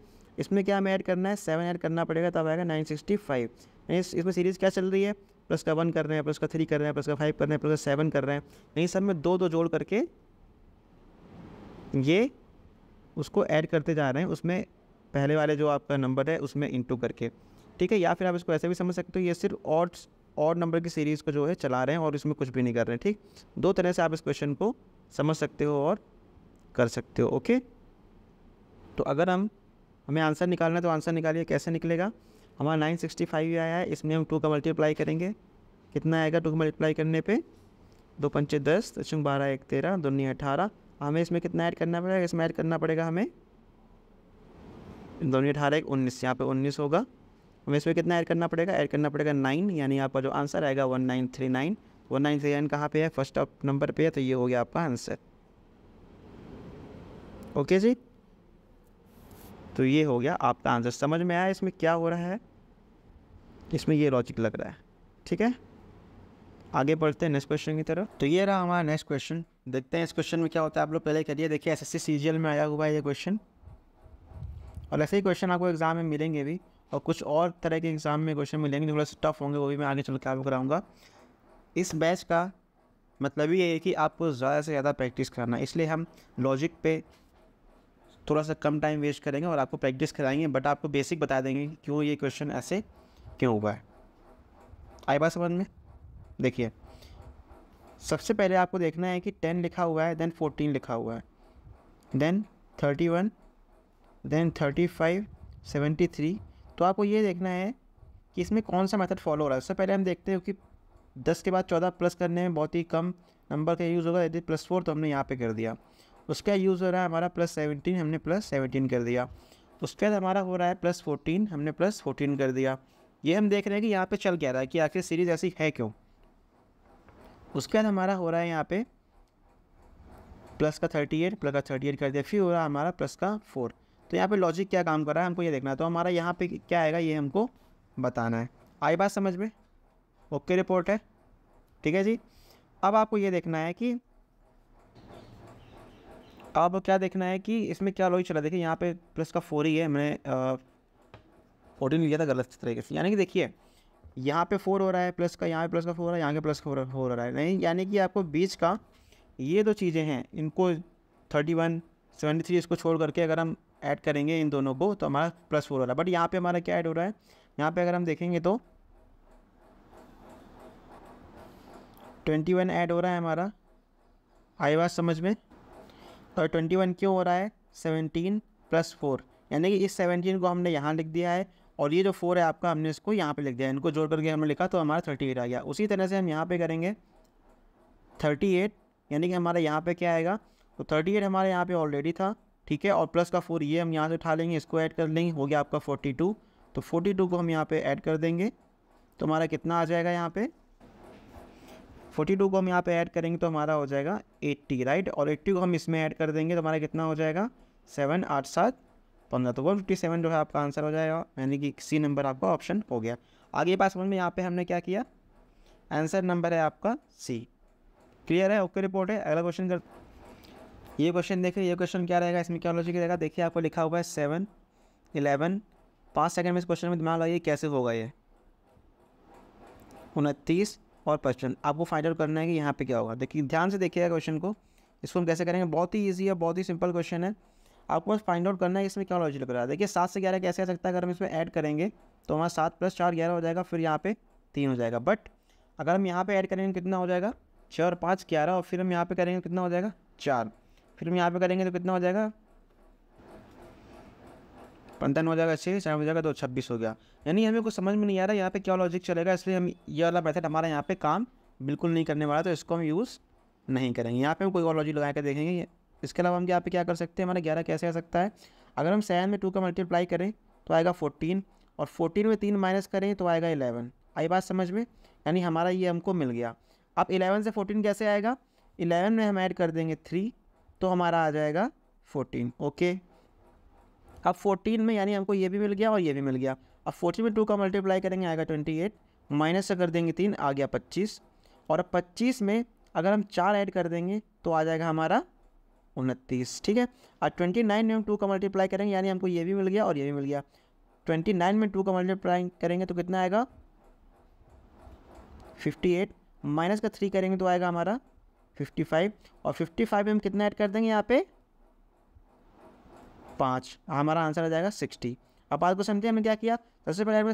इसमें क्या हमें ऐड करना है सेवन ऐड करना पड़ेगा तब आएगा नाइन सिक्सटी फाइव इसमें सीरीज़ क्या चल रही है प्लस का वन कर रहे हैं प्लस का थ्री कर रहे हैं प्लस का फाइव कर रहे हैं प्लस का सेवन कर रहे हैं नहीं सब में दो दो जोड़ करके ये उसको ऐड करते जा रहे हैं उसमें पहले वाले जो आपका नंबर है उसमें इंटू करके ठीक है या फिर आप इसको ऐसे भी समझ सकते हो ये सिर्फ और और नंबर की सीरीज़ को जो है चला रहे हैं और इसमें कुछ भी नहीं कर रहे हैं ठीक दो तरह से आप इस क्वेश्चन को समझ सकते हो और कर सकते हो ओके तो अगर हम हमें आंसर निकालना है तो आंसर निकालिए कैसे निकलेगा हमारा नाइन सिक्सटी फाइव आया है इसमें हम टू का मल्टीप्लाई करेंगे कितना आएगा टू का मल्टीप्लाई करने पे दो पंचे दस दशम बारह एक तेरह दुनिया अठारह हमें इसमें कितना ऐड करना पड़ेगा इसमें ऐड करना पड़ेगा हमें दोनी अठारह एक उन्नीस यहाँ पे उन्नीस होगा हमें इसमें कितना ऐड करना पड़ेगा ऐड करना पड़ेगा नाइन यानी आपका जो आंसर आएगा one nine three nine one nine three nine कहाँ पर है फर्स्ट नंबर पर है तो ये हो गया आपका आंसर ओके जी तो ये हो गया आपका आंसर समझ में आया इसमें क्या हो रहा है इसमें ये लॉजिक लग रहा है ठीक है आगे बढ़ते हैं नेक्स्ट क्वेश्चन की तरफ तो ये रहा हमारा नेक्स्ट क्वेश्चन देखते हैं इस क्वेश्चन में क्या होता है आप लोग पहले करिए देखिए एस एस सीजीएल में आया हुआ है ये क्वेश्चन और ऐसे ही क्वेश्चन आपको एग्ज़ाम में मिलेंगे भी और कुछ और तरह के एग्ज़ाम में क्वेश्चन मिलेंगे थोड़ा सा टफ होंगे वो भी मैं आगे चल के आपको कराऊँगा इस बैच का मतलब ये है कि आपको ज़्यादा से ज़्यादा प्रैक्टिस करना इसलिए हम लॉजिक पे थोड़ा सा कम टाइम वेस्ट करेंगे और आपको प्रैक्टिस कराएंगे बट आपको बेसिक बता देंगे क्यों ये क्वेश्चन ऐसे क्यों हुआ है आई बात समझ में देखिए सबसे पहले आपको देखना है कि टेन लिखा हुआ है देन फोर्टीन लिखा हुआ है then thirty one then thirty five seventy three तो आपको ये देखना है कि इसमें कौन सा मेथड फॉलो हो रहा है सबसे पहले हम देखते हैं कि दस के बाद चौदह प्लस करने में बहुत ही कम नंबर का यूज़ होगा यदि प्लस फोर तो हमने यहाँ पे कर दिया उसका यूज़ हो रहा है हमारा प्लस सेवनटीन हमने प्लस सेवनटीन कर दिया उसके बाद हमारा हो रहा है प्लस फोर्टीन हमने प्लस फोर्टीन कर दिया ये हम देख रहे हैं कि यहाँ पे चल क्या रहा है कि आखिर सीरीज़ ऐसी है क्यों उसके बाद हमारा हो रहा है यहाँ पे प्लस का थर्टी एट प्लस का थर्टी एट कर दिया फिर हो रहा है हमारा प्लस का फोर तो यहाँ पे लॉजिक क्या काम कर रहा है हमको ये देखना है तो हमारा यहाँ पे क्या आएगा ये हमको बताना है आई बात समझ में ओके रिपोर्ट है ठीक है जी अब आपको ये देखना है कि अब क्या देखना है कि इसमें क्या लॉजिक चला देखिए यहाँ पे प्लस का फोर ही है मैंने फोर्टीन लिया था गलत तरीके से यानी कि देखिए यहाँ पे फोर हो रहा है प्लस का यहाँ पे प्लस का फोर है यहाँ के प्लस का फोर हो रहा है नहीं यानी कि आपको बीच का ये दो चीज़ें हैं इनको थर्टी वन सेवेंटी थ्री इसको छोड़ करके अगर हम ऐड करेंगे इन दोनों को तो हमारा प्लस फोर हो रहा है बट यहाँ पे हमारा क्या ऐड हो रहा है यहाँ पे अगर हम देखेंगे तो ट्वेंटी वन ऐड हो रहा है हमारा आई बात समझ में तो ट्वेंटी वन क्यों हो रहा है सेवनटीन प्लस फोर यानी कि इस सेवनटीन को हमने यहाँ लिख दिया है और ये जो फोर है आपका हमने इसको यहाँ पे लिख दिया इनको जोड़ करके हमने लिखा तो हमारा थर्टी एट आ गया उसी तरह से हम यहाँ पे करेंगे थर्टी एट यानी कि हमारा यहाँ पे क्या आएगा तो थर्टी एट हमारे यहाँ पे ऑलरेडी था ठीक है और प्लस का फोर ये हम यहाँ से उठा लेंगे इसको ऐड कर लेंगे हो गया आपका फोर्टी टू तो फोर्टी टू को हम यहाँ पर ऐड कर देंगे तो हमारा कितना आ जाएगा यहाँ पर फोर्टी टू को हम यहाँ पे ऐड करेंगे तो हमारा हो जाएगा एट्टी राइट और एट्टी को हम इसमें ऐड कर देंगे तो हमारा कितना हो जाएगा सेवन आठ सात पंद्रह तो वन फिफ्टी सेवन जो है आपका आंसर हो जाएगा यानी कि सी नंबर आपका ऑप्शन हो गया आगे पास समझ में यहाँ पे हमने क्या किया आंसर नंबर है आपका सी क्लियर है ओके रिपोर्ट है अगला क्वेश्चन कर ये क्वेश्चन देखिए ये क्वेश्चन क्या रहेगा इसमें क्या लॉजिक रहेगा देखिए आपको लिखा हुआ है सेवन इलेवन पाँच सेकेंड में इस क्वेश्चन में दिमाग लगाइए कैसे होगा ये उनतीस और पर्सन आपको फाइंड आउट करना है कि यहाँ पे क्या होगा देखिए ध्यान से देखिएगा क्वेश्चन को इसको हम कैसे करेंगे बहुत ही ईजी है बहुत ही सिंपल क्वेश्चन है आपको बस फाइंड आउट करना है इसमें क्या लॉजिक लग रहा है देखिए सात से ग्यारह कैसे आ सकता है अगर हम इसमें ऐड करेंगे तो हमारा सात प्लस चार ग्यारह हो जाएगा फिर यहाँ पे तीन हो जाएगा बट अगर हम यहाँ पे ऐड करेंगे कितना हो जाएगा छः और पाँच ग्यारह और फिर हम यहाँ पे करेंगे कितना हो जाएगा चार फिर हम यहाँ पे करेंगे तो कितना हो जाएगा पंचानवे हो जाएगा छः चार हो जाएगा दो तो छब्बीस हो गया यानी हमें कुछ समझ में नहीं आ रहा यहाँ पे क्या लॉजिक चलेगा इसलिए हम ये वाला मैथड हमारा यहाँ पे काम बिल्कुल नहीं करने वाला तो इसको हम यूज़ नहीं करेंगे यहाँ पे हम कोई और लॉजिक लगा के देखेंगे इसके अलावा हम यहाँ पे क्या कर सकते हैं हमारा ग्यारह कैसे आ सकता है अगर हम सेवन में टू का मल्टीप्लाई करें तो आएगा फोर्टीन और फोर्टीन में तीन माइनस करें तो आएगा इलेवन आई बात समझ में यानी हमारा ये हमको मिल गया अब इलेवन से फोर्टीन कैसे आएगा इलेवन में हम ऐड कर देंगे थ्री तो हमारा आ जाएगा फोर्टीन ओके अब फोर्टीन में यानी हमको ये भी मिल गया और ये भी मिल गया अब फोर्टीन में टू का मल्टीप्लाई करेंगे आएगा ट्वेंटी एट माइनस कर देंगे तीन आ गया पच्चीस और अब पच्चीस में अगर हम चार ऐड कर देंगे तो आ जाएगा हमारा उनतीस ठीक है और ट्वेंटी नाइन में हम टू का मल्टीप्लाई करेंगे यानी हमको ये भी मिल गया और ये भी मिल गया ट्वेंटी नाइन में टू का मल्टीप्लाई करेंगे तो कितना आएगा फिफ्टी एट माइनस का थ्री करेंगे तो आएगा हमारा फिफ्टी फाइव और फिफ्टी फाइव में हम कितना ऐड कर देंगे यहाँ पे पाँच हमारा आंसर आ जाएगा सिक्सटी अब पाँच क्वेश्चन समझिए हमने क्या किया सबसे पहले हमने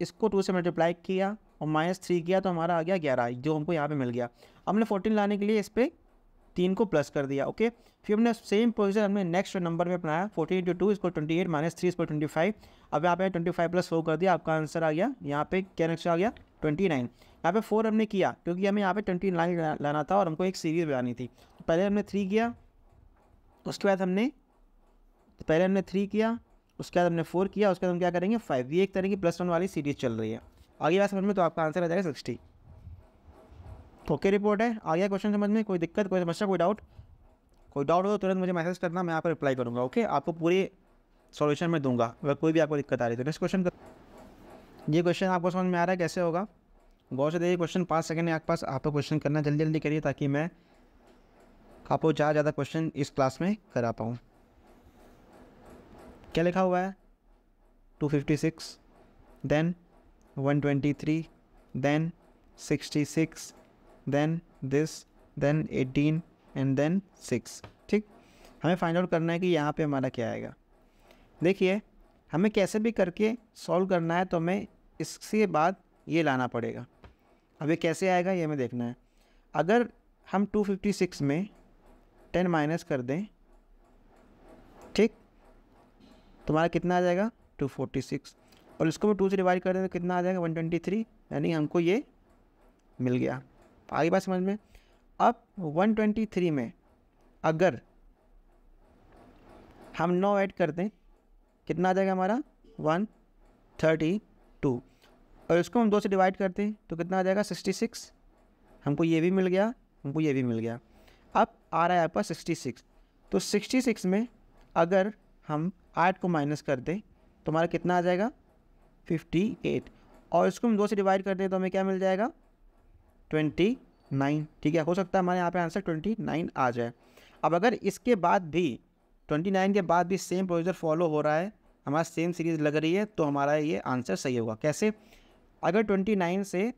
इसको टू से मल्टीप्लाई किया और माइनस थ्री किया तो हमारा आ गया ग्यारह जो हमको यहाँ पे मिल गया हमने फोर्टीन लाने के लिए इस पर तीन को प्लस कर दिया ओके फिर हमने सेम पोजीशन हमने नेक्स्ट नंबर में अपनाया फोर्टीन इंटू टू इसको ट्वेंटी एट माइनस थ्री इसको ट्वेंटी फाइव अब यहाँ पे ट्वेंटी फाइव प्लस फोर कर दिया आपका आंसर आ गया यहाँ पे क्या नेक्स्ट आ गया ट्वेंटी नाइन यहाँ पे फोर हमने किया क्योंकि हमें यहाँ पे ट्वेंटी नाइन लाना था और हमको एक सीरीज बनानी थी पहले हमने थ्री किया उसके बाद हमने तो पहले हमने थ्री किया उसके बाद हमने फोर किया उसके बाद हम क्या करेंगे फाइव ये एक तरह की प्लस वन वाली सीरीज चल रही है आगे बात समझ में तो आपका आंसर आ जाएगा सिक्सटी ओके रिपोर्ट है आ गया क्वेश्चन समझ में कोई दिक्कत कोई समस्या कोई डाउट कोई डाउट हो तो तुरंत मुझे मैसेज करना मैं आपको रिप्लाई करूँगा ओके आपको पूरी सॉल्यूशन में दूंगा अगर कोई भी आपको दिक्कत आ रही है तो नेक्स्ट क्वेश्चन ये क्वेश्चन आपको समझ में आ रहा है कैसे होगा गौर से देखिए क्वेश्चन पाँच सेकंड है आपके पास आपको क्वेश्चन करना जल्दी जल्दी करिए ताकि मैं आपको ज़्यादा ज़्यादा क्वेश्चन इस क्लास में करा पाऊँ क्या लिखा हुआ है 256 then 123 then 66 then this then 18 and then 6 ठीक हमें फाइंड आउट करना है कि यहाँ पे हमारा क्या आएगा देखिए हमें कैसे भी करके सॉल्व करना है तो हमें इसके बाद ये लाना पड़ेगा अब ये कैसे आएगा ये हमें देखना है अगर हम 256 में 10 माइनस कर दें तुम्हारा कितना आ जाएगा टू फोर्टी सिक्स और इसको मैं टू से डिवाइड कर दें तो कितना आ जाएगा वन ट्वेंटी थ्री यानी हमको ये मिल गया आगे बात समझ में अब वन ट्वेंटी थ्री में अगर हम नौ ऐड कर दें कितना आ जाएगा हमारा वन थर्टी टू और इसको हम दो से डिवाइड करते हैं तो कितना आ जाएगा सिक्सटी सिक्स हमको ये भी मिल गया हमको ये भी मिल गया अब आ रहा है आपका सिक्सटी सिक्स तो सिक्सटी सिक्स में अगर हम आठ को माइनस कर दें तो हमारा कितना आ जाएगा फिफ्टी एट और इसको हम दो से डिवाइड कर दें तो हमें क्या मिल जाएगा ट्वेंटी नाइन ठीक है हो सकता है हमारे यहाँ पे आंसर ट्वेंटी नाइन आ जाए अब अगर इसके बाद भी ट्वेंटी नाइन के बाद भी सेम प्रोसीजर फॉलो हो रहा है हमारा सेम सीरीज़ लग रही है तो हमारा ये आंसर सही होगा कैसे अगर ट्वेंटी नाइन से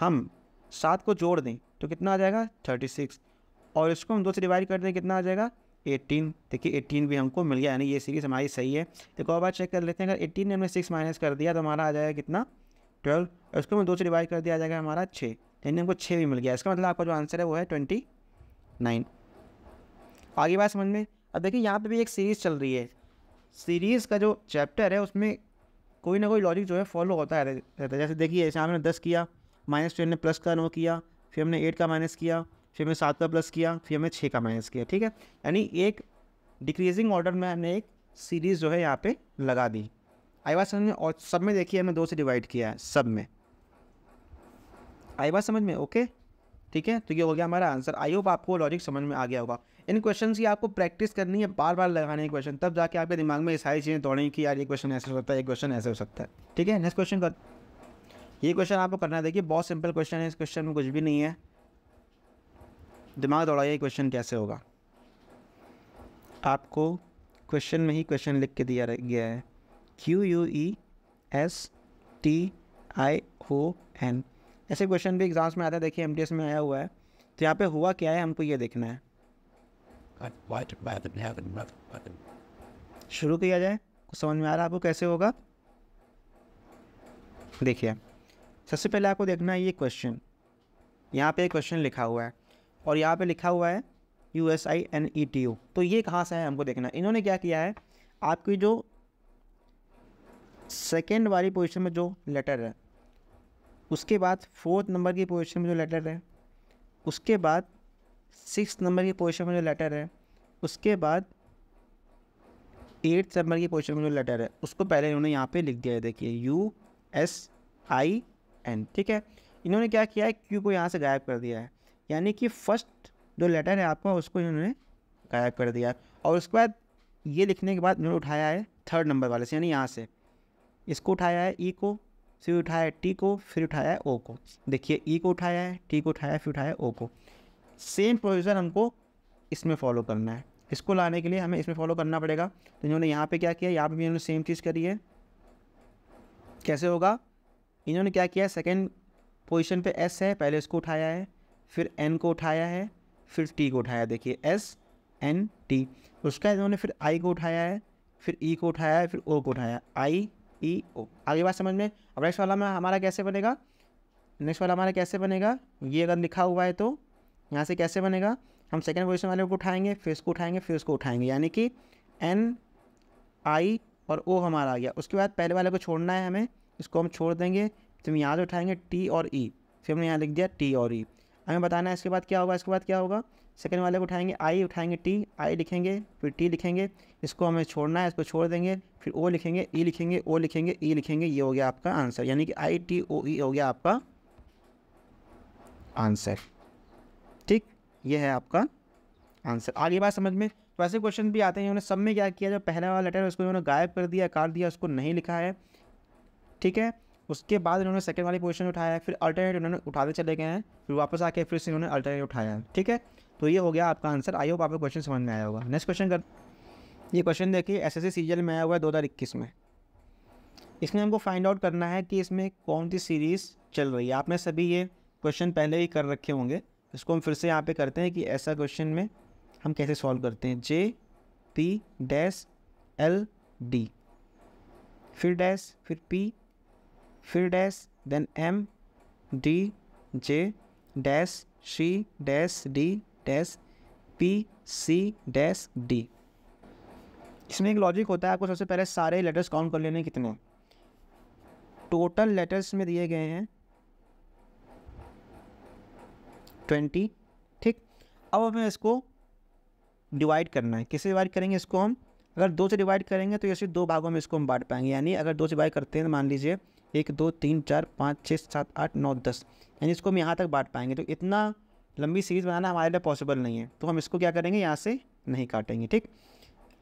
हम सात को जोड़ दें तो कितना आ जाएगा थर्टी सिक्स और इसको हम दो से डिवाइड कर दें कितना आ जाएगा एटीन देखिए एटीन भी हमको मिल गया यानी ये सीरीज़ हमारी सही है देखो अब चेक कर लेते हैं अगर एटीन ने हमने सिक्स माइनस कर दिया तो हमारा आ जाएगा कितना ट्वेल्व और उसको हमें दो से डिवाइड कर दिया जाएगा हमारा छः यानी हमको छः भी मिल गया इसका मतलब आपका जो आंसर है वो है ट्वेंटी नाइन आगे बात समझ में अब देखिए यहाँ पर भी एक सीरीज़ चल रही है सीरीज़ का जो चैप्टर है उसमें कोई ना कोई लॉजिक जो है फॉलो होता है रहता है जैसे देखिए जैसे हमने दस किया माइनस टू ने प्लस का नो किया फिर हमने एट का माइनस किया फिर मैं सात का प्लस किया फिर मैं छः का माइनस किया ठीक है यानी एक डिक्रीजिंग ऑर्डर में हमने एक सीरीज़ जो है यहाँ पे लगा दी आई बात समझ में और सब में देखिए हमने दो से डिवाइड किया है सब में आई बात समझ में ओके ठीक है तो ये हो गया हमारा आंसर आई होप आपको लॉजिक समझ में आ गया होगा इन क्वेश्चन की आपको प्रैक्टिस करनी है बार बार लगाने की क्वेश्चन तब जाके आपके दिमाग में सारी चीज़ें दौड़ेंगी कि यार ये क्वेश्चन ऐसे हो सकता है ये क्वेश्चन ऐसे हो सकता है ठीक है नेक्स्ट क्वेश्चन कर ये क्वेश्चन आपको करना है देखिए बहुत सिंपल क्वेश्चन है इस क्वेश्चन में कुछ भी नहीं है दिमाग दौड़ाइए क्वेश्चन कैसे होगा आपको क्वेश्चन में ही क्वेश्चन लिख के दिया गया है Q U E S T I O N ऐसे क्वेश्चन भी एग्ज़ाम्स में आता है देखिए एम में आया हुआ है तो यहाँ पे हुआ क्या है हमको ये देखना है शुरू किया जाए कुछ समझ में आ रहा है आपको कैसे होगा देखिए सबसे पहले आपको देखना है ये क्वेश्चन यहाँ पे क्वेश्चन लिखा हुआ है और यहाँ पे लिखा हुआ है U S I N E T U तो ये कहाँ से है हमको देखना इन्होंने क्या किया है आपकी जो सेकेंड वाली पोजिशन में जो लेटर है उसके बाद फोर्थ नंबर की पोजिशन में जो लेटर है उसके बाद सिक्स नंबर की पोजिशन में जो लेटर है उसके बाद एट्थ नंबर की पोजिशन में जो लेटर है उसको पहले इन्होंने यहाँ पे लिख दिया है देखिए यू एस आई एन ठीक है इन्होंने क्या किया है क्यू को यहाँ से गायब कर दिया है यानी कि फर्स्ट जो लेटर है आपका उसको इन्होंने गायब कर दिया और उसके बाद ये लिखने के बाद इन्होंने उठाया है थर्ड नंबर वाले से यानी यहाँ से इसको उठाया है ई e को फिर उठाया है टी को फिर उठाया है ओ को देखिए ई e को उठाया है टी को उठाया है फिर उठाया है ओ को सेम प्रोसीजर हमको इसमें फॉलो करना है इसको लाने के लिए हमें इसमें फॉलो करना पड़ेगा तो इन्होंने यहाँ पे क्या किया यहाँ पे भी इन्होंने सेम चीज़ करी है कैसे होगा इन्होंने क्या किया सेकेंड पोजिशन पर एस है पहले इसको उठाया है फिर एन को उठाया है फिर टी को उठाया देखिए एस एन टी उसका इन्होंने फिर आई को उठाया है फिर ई e को उठाया है फिर ओ को उठाया आई ई ओ आगे बात समझ में अब नेक्स्ट वाला में हमारा कैसे बनेगा नेक्स्ट वाला हमारा कैसे बनेगा ये अगर लिखा हुआ है तो यहाँ से कैसे बनेगा हम सेकेंड पोजिशन वाले को उठाएंगे फिर इसको उठाएंगे फिर उसको उठाएंगे यानी कि एन आई और ओ हमारा आ गया उसके बाद पहले वाले को छोड़ना है हमें इसको हम छोड़ देंगे तो हम यहाँ से उठाएंगे टी और ई e, फिर हमने यहाँ लिख दिया टी और ई e. हमें बताना है इसके बाद क्या होगा इसके बाद क्या होगा सेकेंड वाले को उठाएंगे आई उठाएंगे टी आई लिखेंगे फिर टी लिखेंगे इसको हमें छोड़ना है इसको छोड़ देंगे फिर ओ लिखेंगे ई e लिखेंगे ओ लिखेंगे ई e लिखेंगे ये हो गया आपका आंसर यानी कि आई टी ओ ई हो गया आपका आंसर ठीक ये है आपका आंसर आगे बात समझ में वैसे तो क्वेश्चन भी आते हैं उन्होंने सब में क्या किया जो पहला वाला लेटर है उसको उन्होंने गायब कर दिया काट दिया उसको नहीं लिखा है ठीक है उसके बाद इन्होंने सेकंड वाली पोजीशन उठाया है फिर अल्टरनेट इन्होंने उठाते चले गए हैं फिर वापस आके फिर से इन्होंने अल्टरनेट उठाया है ठीक है तो ये हो गया आपका आंसर आई होप आपको क्वेश्चन समझ में आया होगा नेक्स्ट क्वेश्चन कर ये क्वेश्चन देखिए एस एस में आया हुआ है दो हज़ार इक्कीस में इसमें हमको फाइंड आउट करना है कि इसमें कौन सी सीरीज़ चल रही है आपने सभी ये क्वेश्चन पहले ही कर रखे होंगे इसको हम फिर से यहाँ पे करते हैं कि ऐसा क्वेश्चन में हम कैसे सॉल्व करते हैं J P dash L D फिर डैश फिर पी फिर dash then M D J dash C dash D dash P C dash D इसमें एक लॉजिक होता है आपको सबसे पहले सारे लेटर्स काउंट कर लेने कितने टोटल लेटर्स में दिए गए हैं ट्वेंटी ठीक अब हमें इसको डिवाइड करना है किसे डिवाइड करेंगे इसको हम अगर दो से डिवाइड करेंगे तो ये सिर्फ दो भागों में इसको हम बांट पाएंगे यानी अगर दो से डिवाइड करते हैं तो मान लीजिए एक दो तीन चार पाँच छः सात आठ नौ दस यानी इसको हम यहाँ तक बांट पाएंगे तो इतना लंबी सीरीज़ बनाना हमारे लिए पॉसिबल नहीं है तो हम इसको क्या करेंगे यहाँ से नहीं काटेंगे ठीक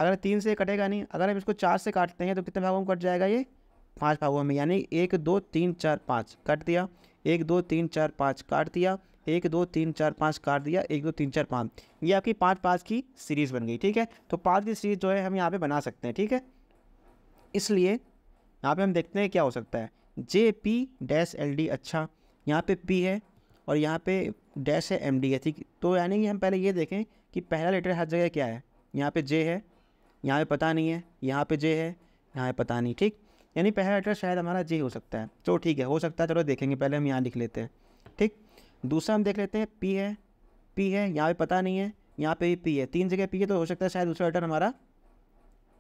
अगर तीन से कटेगा नहीं अगर हम इसको चार से काटते हैं तो कितने भागों में कट जाएगा ये पाँच भागों में यानी एक दो तीन चार पाँच काट दिया एक दो तीन चार पाँच काट दिया एक दो तीन चार पाँच काट दिया एक दो तीन चार पाँच ये आपकी पाँच पाँच की सीरीज़ बन गई ठीक है तो पाँच की सीरीज़ जो है हम यहाँ पे बना सकते हैं ठीक है इसलिए यहाँ पे हम देखते हैं क्या हो सकता है J P dash L D अच्छा यहाँ पे पी है और यहाँ पे डैश है एम डी है ठीक तो यानी कि हम पहले ये देखें कि पहला लेटर हर जगह क्या है यहाँ पे जे है यहाँ पे पता नहीं है यहाँ पे जे है यहाँ पे पता नहीं ठीक यानी पहला लेटर शायद हमारा जे हो सकता है चलो तो ठीक है हो सकता है चलो देखेंगे पहले हम यहाँ लिख लेते हैं ठीक दूसरा हम देख लेते हैं पी है पी है यहाँ पे पता नहीं है यहाँ पे भी पी है तीन जगह पी है तो हो सकता है शायद दूसरा लेटर हमारा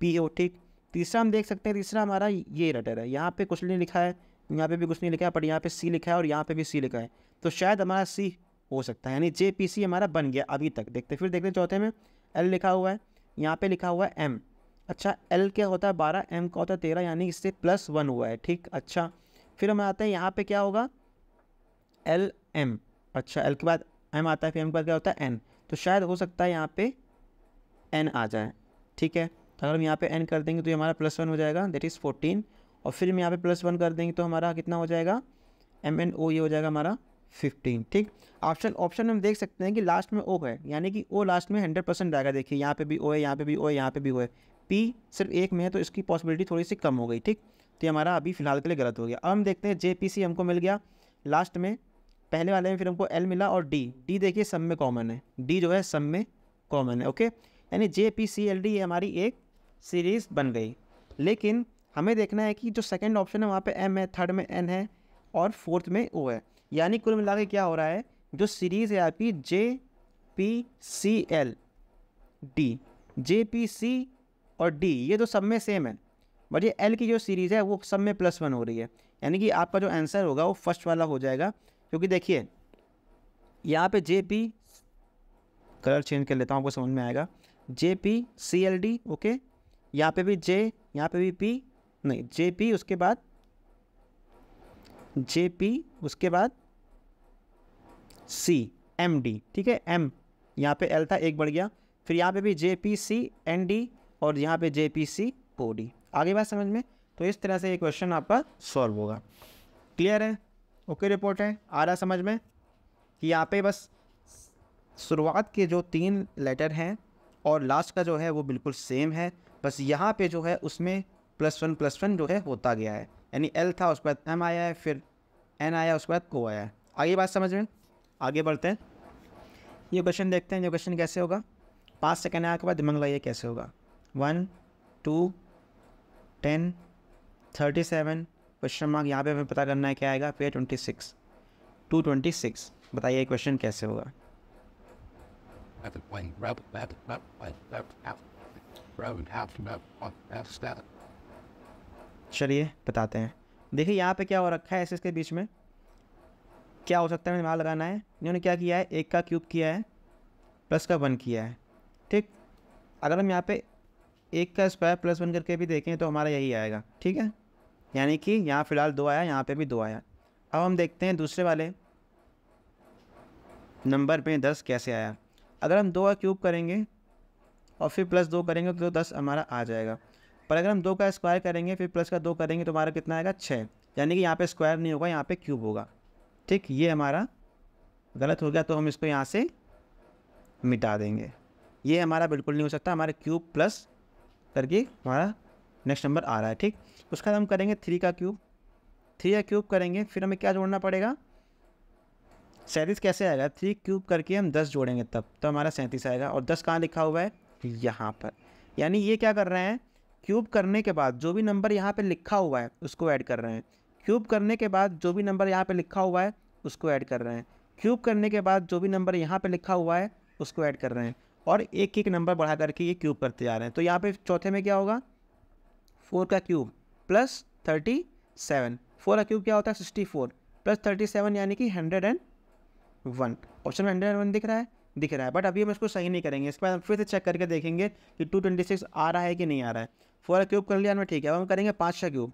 पी हो ठीक तीसरा हम देख सकते हैं तीसरा हमारा ये रटर है यहाँ पे कुछ नहीं लिखा है यहाँ पे भी कुछ नहीं लिखा है पर यहाँ पे सी लिखा है और यहाँ पे भी सी लिखा है तो शायद हमारा सी हो सकता है यानी जे पी सी हमारा बन गया अभी तक देखते फिर देखते चौथे में एल लिखा हुआ है यहाँ पे लिखा हुआ है एम अच्छा एल क्या होता है बारह एम का होता है तेरह यानी इससे प्लस वन हुआ है ठीक अच्छा फिर हमें आता है यहाँ पे क्या होगा एल एम अच्छा एल के बाद एम आता है फिर एम के बाद क्या होता है एन तो शायद हो सकता है यहाँ पे एन आ जाए ठीक है तो अगर हम यहाँ पे एन कर देंगे तो ये हमारा प्लस वन हो जाएगा दैट इज़ फोर्टीन और फिर हम यहाँ पे प्लस वन कर देंगे तो हमारा कितना हो जाएगा एम एन ओ ये हो जाएगा हमारा फिफ्टीन ठीक ऑप्शन ऑप्शन हम देख सकते हैं कि लास्ट में ओ है यानी कि ओ लास्ट में हंड्रेड परसेंट आएगा देखिए यहाँ पे भी ओ है यहाँ पे भी ओ है यहाँ पे भी ओ है पी सिर्फ एक में है तो इसकी पॉसिबिलिटी थोड़ी सी कम हो गई ठीक तो ये हमारा अभी फिलहाल के लिए गलत हो गया अब हम देखते हैं जे पी सी हमको मिल गया लास्ट में पहले वाले में फिर हमको एल मिला और डी डी देखिए सब में कॉमन है डी जो है सब में कॉमन है ओके यानी J P C L D ये हमारी एक सीरीज़ बन गई लेकिन हमें देखना है कि जो सेकंड ऑप्शन है वहाँ पे एम है थर्ड में एन है और फोर्थ में ओ है यानी कुल मिला के क्या हो रहा है जो सीरीज़ है आपकी J P C L D J P C और डी ये तो सब में सेम है बट ये एल की जो सीरीज़ है वो सब में प्लस वन हो रही है यानी कि आपका जो आंसर होगा वो फर्स्ट वाला हो जाएगा क्योंकि देखिए यहाँ पे जे पी कलर चेंज कर लेता हूँ आपको समझ में आएगा J P C L D okay यहाँ पे भी जे यहाँ पे भी पी नहीं जे पी उसके बाद जे पी उसके बाद सी एम डी ठीक है एम यहाँ पे एल था एक बढ़ गया फिर यहाँ पे भी J P C N D और यहाँ पे जे पी सी ओ डी आगे बात समझ में तो इस तरह से ये क्वेश्चन आपका सॉल्व होगा क्लियर है ओके रिपोर्ट है आ रहा समझ में कि यहाँ पे बस शुरुआत के जो तीन लेटर हैं और लास्ट का जो है वो बिल्कुल सेम है बस यहाँ पे जो है उसमें प्लस वन प्लस वन जो है होता गया है यानी एल था उसके बाद एम आया है फिर एन आया उसके बाद को आया है आगे बात समझ में आगे बढ़ते हैं ये क्वेश्चन देखते हैं ये क्वेश्चन कैसे होगा पाँच सेकेंड आया के बाद दिमाग लगाइए कैसे होगा one two ten thirty seven question mark यहाँ पे हमें पता करना है क्या आएगा फिर twenty six two twenty six बताइए क्वेश्चन कैसे होगा चलिए बताते हैं देखिए यहाँ पे क्या हो रखा है ऐसे इसके बीच में क्या हो सकता है दिमाग लगाना है इन्होंने क्या किया है एक का क्यूब किया है प्लस का वन किया है ठीक अगर हम यहाँ पे एक का स्क्वायर प्लस वन करके भी देखें तो हमारा यही आएगा ठीक है यानी कि यहाँ फ़िलहाल दो आया यहाँ पे भी दो आया अब हम देखते हैं दूसरे वाले नंबर पे दस कैसे आया अगर हम दो का क्यूब करेंगे और फिर प्लस दो करेंगे तो दस हमारा आ जाएगा पर अगर हम दो का स्क्वायर करेंगे फिर प्लस का दो करेंगे तो हमारा कितना आएगा छः यानी कि यहाँ पे स्क्वायर नहीं होगा यहाँ पे क्यूब होगा ठीक ये हमारा गलत हो गया तो हम इसको यहाँ से मिटा देंगे ये हमारा बिल्कुल नहीं हो सकता हमारा क्यूब प्लस करके हमारा नेक्स्ट नंबर आ रहा है ठीक उसके बाद हम करेंगे थ्री का क्यूब थ्री का क्यूब करेंगे फिर हमें क्या जोड़ना पड़ेगा सैंतीस कैसे आएगा थ्री क्यूब करके हम दस जोड़ेंगे तब तो हमारा सैंतीस आएगा और दस कहाँ लिखा हुआ है यहाँ पर यानी ये क्या कर रहे हैं क्यूब करने के बाद जो भी नंबर यहाँ पे लिखा हुआ है उसको ऐड कर रहे हैं क्यूब करने के बाद जो भी नंबर यहाँ पे लिखा हुआ है उसको ऐड कर रहे हैं क्यूब करने के बाद जो भी नंबर यहाँ पे लिखा हुआ है उसको ऐड कर रहे हैं और एक एक नंबर बढ़ा करके ये क्यूब करते जा रहे हैं तो यहाँ पे चौथे में क्या होगा फोर का cube plus thirty seven four का क्यूब क्या होता है sixty four plus thirty seven यानी कि हंड्रेड एंड वन ऑप्शन में हंड्रेड एंड वन दिख रहा है दिख रहा है बट अभी हम इसको सही नहीं करेंगे इसके बाद हम फिर से चेक करके देखेंगे कि टू ट्वेंटी सिक्स आ रहा है कि नहीं आ रहा है फोर क्यूब कर लिया हमें ठीक है अब हम करेंगे पाँच छः क्यूब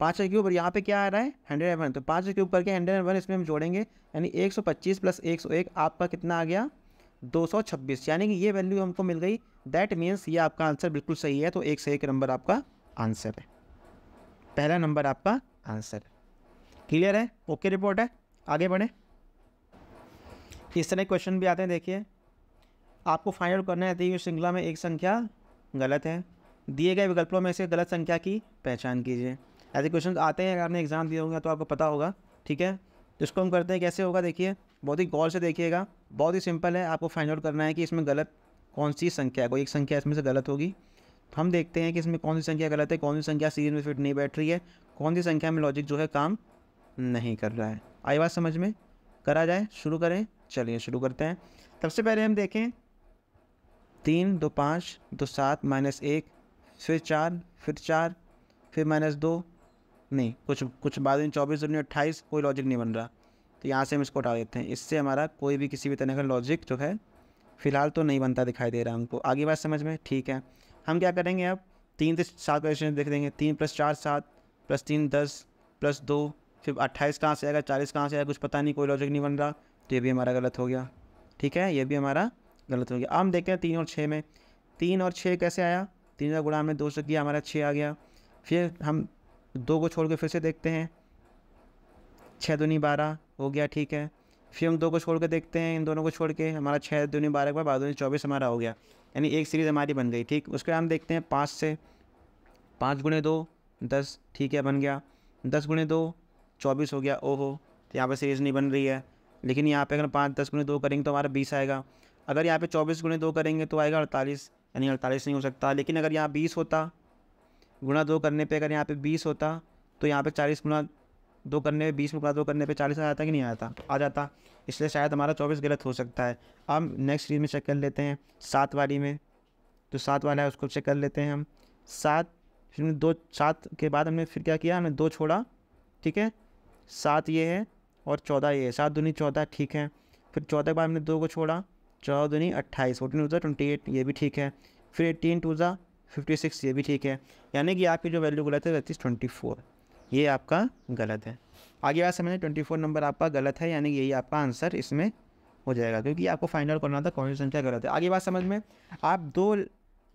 पाँच छः क्यूब और यहाँ पे क्या आ रहा है हंड्रेड एंड वन तो पाँच क्यूब करके हंड्रेड एंड वन इसमें हम जोड़ेंगे यानी एक सौ पच्चीस प्लस एक सौ एक आपका कितना आ गया दो सौ छब्बीस यानी कि ये वैल्यू हमको मिल गई दैट मीन्स ये आपका आंसर बिल्कुल सही है तो एक से एक नंबर आपका आंसर है पहला नंबर आपका आंसर क्लियर है ओके रिपोर्ट है आगे बढ़ें इस तरह क्वेश्चन भी आते हैं देखिए आपको फाइंड आउट करना है कि श्रृंखला में एक संख्या गलत है दिए गए विकल्पों में से गलत संख्या की पहचान कीजिए ऐसे क्वेश्चन आते हैं अगर आपने एग्ज़ाम दिया होगा तो आपको पता होगा ठीक है तो इसको हम करते हैं कैसे होगा देखिए बहुत ही गौर से देखिएगा बहुत ही सिंपल है आपको फाइंड आउट करना है कि इसमें गलत कौन सी संख्या है कोई एक संख्या इसमें से गलत होगी तो हम देखते हैं कि इसमें कौन सी संख्या गलत है कौन सी संख्या सीरीज में फिट नहीं बैठ रही है कौन सी संख्या में लॉजिक जो है काम नहीं कर रहा है आई बात समझ में करा जाए शुरू करें चलिए शुरू करते हैं सबसे पहले हम देखें तीन दो पाँच दो सात माइनस एक फिर चार फिर चार फिर माइनस दो नहीं कुछ कुछ बाद में चौबीस दुनिया अट्ठाईस कोई लॉजिक नहीं बन रहा तो यहाँ से हम इसको हटा देते हैं इससे हमारा कोई भी किसी भी तरह का लॉजिक जो है फ़िलहाल तो नहीं बनता दिखाई दे रहा हमको आगे बात समझ में ठीक है हम क्या करेंगे अब तीन से सात क्वेश्चन देख देंगे तीन प्लस चार सात प्लस तीन दस प्लस दो फिर अट्ठाईस कहाँ से आएगा चालीस कहाँ से आएगा कुछ पता नहीं कोई लॉजिक नहीं बन रहा तो ये भी हमारा गलत हो गया ठीक है ये भी हमारा गलत हो गया अब हम देखते हैं तीन और छः में तीन और छः कैसे आया तीन का गुणा हमने दो से किया हमारा छः आ गया फिर हम दो को छोड़ के फिर से देखते हैं छः दूनी बारह हो गया ठीक है फिर हम दो को छोड़ के देखते हैं इन दोनों को छोड़ के हमारा छः दूनी बारह के बाद बारह दूनी चौबीस हमारा हो गया यानी एक सीरीज़ हमारी बन गई ठीक उसके बाद हम देखते हैं पाँच से पाँच गुणे दो दस ठीक है बन गया दस गुणे दो चौबीस हो गया ओहो तो यहाँ पर सीरीज़ नहीं बन रही है लेकिन यहाँ पे अगर पाँच दस गुणे दो करेंगे तो हमारा बीस आएगा अगर यहाँ पे चौबीस गुणे दो करेंगे तो आएगा अड़तालीस यानी अड़तालीस नहीं हो सकता लेकिन अगर यहाँ बीस होता गुणा दो करने पे अगर यहाँ पे बीस होता तो यहाँ पे चालीस गुणा दो करने पे बीस गुणा दो करने पे चालीस आ जाता कि नहीं आ जाता आ जाता इसलिए शायद हमारा चौबीस गलत हो सकता है अब नेक्स्ट सीरीज में चेक कर लेते हैं सात वाली में जो सात वाला है उसको चेक कर लेते हैं हम सात फिर दो सात के बाद हमने फिर क्या किया हमने दो छोड़ा ठीक है सात ये है और चौदह ये सात दूनी चौदह ठीक है फिर चौदह के बाद हमने दो को छोड़ा चौदह दूनी अट्ठाईस फोर्टीन टू ट्वेंटी एट ये भी ठीक है फिर एटीन टू ज़ा फिफ्टी सिक्स ये भी ठीक है यानी कि आपकी जो वैल्यू गलत है बत्तीस ट्वेंटी फोर ये आपका गलत है आगे बात समझें ट्वेंटी फोर नंबर आपका गलत है यानी यही आपका आंसर इसमें हो जाएगा क्योंकि आपको फाइंड आउट करना था कौन सी संख्या गलत है आगे बात समझ में आप दो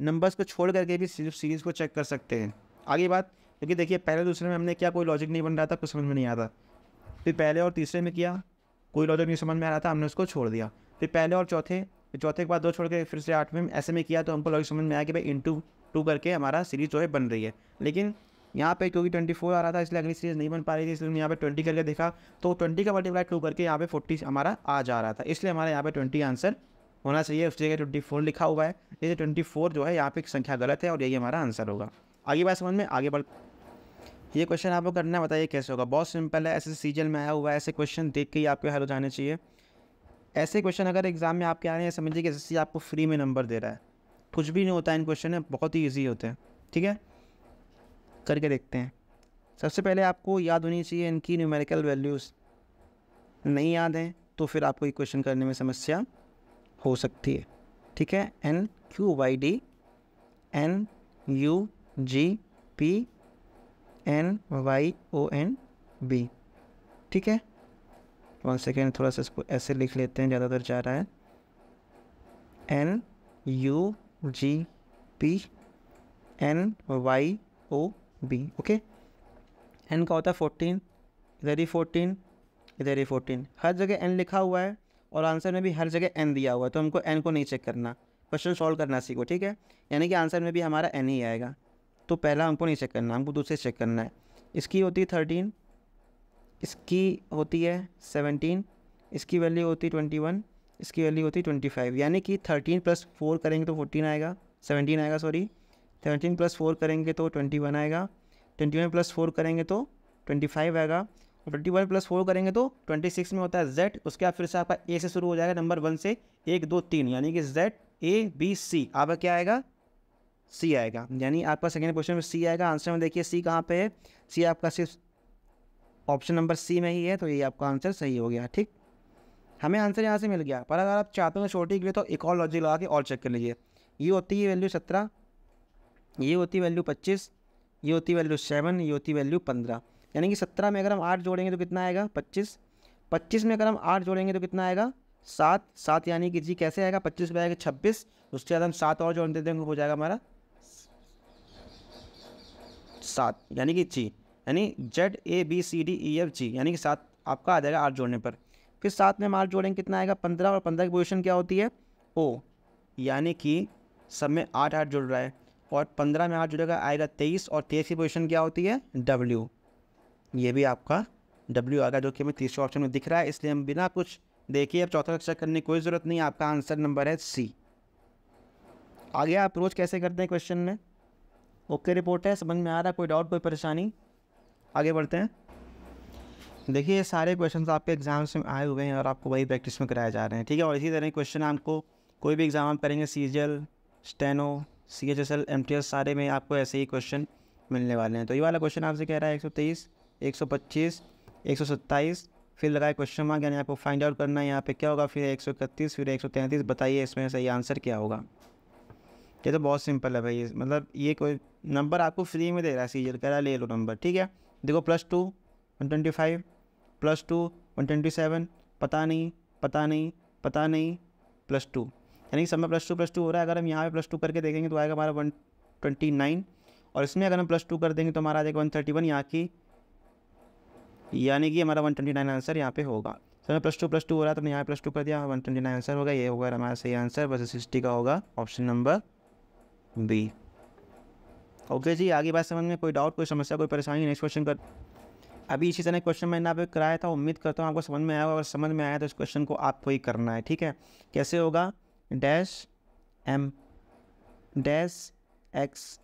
नंबर्स को छोड़ करके भी सिर्फ सीरीज़ को चेक कर सकते हैं आगे बात क्योंकि देखिए पहले दूसरे में हमने क्या कोई लॉजिक नहीं बन रहा था कुछ समझ में नहीं आता फिर पहले और तीसरे में किया कोई लॉजिक नहीं समझ में आ रहा था हमने उसको छोड़ दिया फिर पहले और चौथे चौथे के बाद दो छोड़ के फिर से आठवें में ऐसे में किया तो हमको लॉजिक समझ में आया कि भाई इंटू टू करके हमारा सीरीज़ जो है बन रही है लेकिन यहाँ पे क्योंकि ट्वेंटी फोर आ रहा था इसलिए अगली सीरीज़ नहीं बन पा रही थी इसलिए यहाँ पे ट्वेंटी करके देखा तो ट्वेंटी का मल्टीप्लाई टू करके यहाँ पे फोर्टी हमारा आ जा रहा था इसलिए हमारे यहाँ पे ट्वेंटी आंसर होना चाहिए उस जगह ट्वेंटी फोर लिखा हुआ है इसलिए ट्वेंटी फोर जो है यहाँ पे संख्या गलत है और यही हमारा आंसर होगा आगे बात समझ में आगे बढ़ ये क्वेश्चन आपको करना है बताइए कैसे होगा बहुत सिंपल है ऐसे सीजन में आया हुआ है ऐसे क्वेश्चन देख के ही आपके हल हो जाने चाहिए ऐसे क्वेश्चन अगर एग्जाम में आपके आ रहे हैं समझिए कि एस आपको फ्री में नंबर दे रहा है कुछ भी नहीं होता है इन क्वेश्चन है बहुत ही ईजी होते हैं ठीक है करके देखते हैं सबसे पहले आपको याद होनी चाहिए इनकी न्यूमेरिकल वैल्यूज़ नहीं याद हैं तो फिर आपको ये क्वेश्चन करने में समस्या हो सकती है ठीक है N Q Y D N U G P N Y O N B ठीक है वन सेकेंड थोड़ा सा इसको ऐसे लिख लेते हैं ज़्यादातर जा रहा है N U G P N Y O B okay N का होता है फोर्टीन इधर ही फोर्टीन इधर ही फोर्टीन हर जगह एन लिखा हुआ है और आंसर में भी हर जगह एन दिया हुआ है तो हमको एन को नहीं चेक करना क्वेश्चन सॉल्व करना सीखो ठीक है यानी कि आंसर में भी हमारा एन ही आएगा तो पहला हमको नहीं चेक करना हमको दूसरे चेक करना है इसकी होती है थर्टीन इसकी होती है सेवनटीन इसकी वैल्यू होती है ट्वेंटी वन इसकी वैल्यू होती है ट्वेंटी फाइव यानी कि थर्टीन प्लस फोर करेंगे तो फोर्टीन आएगा सेवनटीन आएगा सॉरी सेवनटीन प्लस फोर करेंगे तो ट्वेंटी वन आएगा ट्वेंटी वन प्लस फोर करेंगे तो ट्वेंटी फाइव आएगा ट्वेंटी वन प्लस फोर करेंगे तो ट्वेंटी सिक्स में होता है जेड उसके बाद फिर से आपका ए से शुरू हो जाएगा नंबर वन से एक दो तीन यानी कि जेड ए बी सी आपका क्या आएगा सी आएगा यानी आपका सेकेंड क्वेश्चन में सी आएगा आंसर में देखिए सी कहाँ पे है सी आपका सिर्फ ऑप्शन नंबर सी में ही है तो ये आपका आंसर सही हो गया ठीक हमें आंसर यहाँ से मिल गया पर अगर आप चाहते हो छोटी के लिए तो एक और लॉजिक लगा के और चेक कर लीजिए ये होती है वैल्यू सत्रह ये होती है वैल्यू पच्चीस ये होती है वैल्यू सेवन ये होती है वैल्यू पंद्रह यानी कि सत्रह में अगर हम आठ जोड़ेंगे तो कितना आएगा पच्चीस पच्चीस में अगर हम आठ जोड़ेंगे तो कितना आएगा सात सात यानी कि जी कैसे आएगा पच्चीस में आएगा छब्बीस उसके बाद हम सात और जोड़ देते हैं हो जाएगा हमारा सात यानी कि जी यानी Z A B C D E F G यानी कि सात आपका आ जाएगा आठ जोड़ने पर फिर सात में हम आठ जोड़ेंगे कितना आएगा पंद्रह और पंद्रह की पोजिशन क्या होती है ओ यानी कि सब में आठ आठ जुड़ रहा है और पंद्रह में आठ जुड़ेगा आएगा तेईस और तेईस की पोजिशन क्या होती है डब्ल्यू ये भी आपका डब्ल्यू आएगा जो कि हमें तीसरे ऑप्शन में दिख रहा है इसलिए हम बिना कुछ देखिए अब चौथा कक्षा करने की कोई ज़रूरत नहीं आपका आंसर नंबर है सी आगे अप्रोच कैसे करते हैं क्वेश्चन में ओके रिपोर्ट है समझ में आ रहा है कोई डाउट कोई परेशानी आगे बढ़ते हैं देखिए ये सारे क्वेश्चन आपके एग्जाम्स में आए हुए हैं और आपको वही प्रैक्टिस में कराए जा रहे हैं ठीक है और इसी तरह क्वेश्चन आपको कोई भी एग्ज़ाम आप करेंगे C steno C H S L M T S सारे में आपको ऐसे ही क्वेश्चन मिलने वाले हैं तो ये वाला क्वेश्चन आपसे कह रहा है एक सौ तेईस एक सौ पच्चीस एक सौ सत्ताईस फिर लगाए क्वेश्चन मार्क यानी आपको फाइंड आउट करना है यहाँ पे क्या होगा फिर एक सौ इकतीस फिर एक सौ तैंतीस बताइए इसमें सही आंसर क्या होगा ये तो बहुत सिंपल है भाई मतलब ये कोई नंबर आपको फ्री में दे रहा है सीजर कह रहा ले लो नंबर ठीक है देखो plus two one twenty five plus two one twenty seven पता नहीं पता नहीं पता नहीं प्लस टू यानी कि सब में प्लस टू प्लस टू हो रहा है अगर हम यहाँ पे प्लस टू करके देखेंगे तो आएगा हमारा वन ट्वेंटी नाइन और इसमें अगर हम प्लस टू कर देंगे तो हमारा आ जाएगा वन थर्टी वन यहाँ की यानी कि हमारा वन ट्वेंटी नाइन आंसर यहाँ पे होगा सर में प्लस टू प्लस टू हो रहा है तो हमने यहाँ प्लस टू कर दिया वन ट्वेंटी नाइन आंसर होगा ये होगा हमारा सही आंसर बस सिक्सटी का होगा ऑप्शन नंबर बी ओके जी आगे बात समझ में कोई डाउट कोई समस्या कोई परेशानी नेक्स्ट क्वेश्चन कर अभी इसी तरह क्वेश्चन मैंने आप कराया था उम्मीद करता हूँ आपको समझ में आया होगा अगर समझ में आया तो इस क्वेश्चन को आपको ही करना है ठीक है कैसे होगा डैश एम डैश एक्स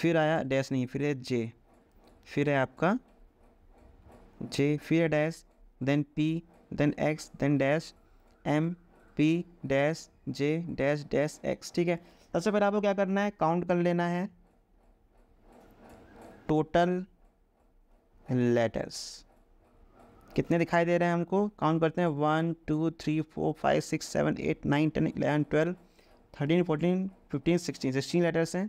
फिर आया डैश नहीं फिर है जे फिर है आपका जे फिर है dash then P then X then dash M P dash J dash dash X ठीक है सबसे पहले आपको क्या करना है काउंट कर लेना है टोटल लेटर्स कितने दिखाई दे रहे हैं हमको काउंट करते हैं one two three four five six seven eight nine ten eleven twelve thirteen fourteen fifteen sixteen sixteen letters हैं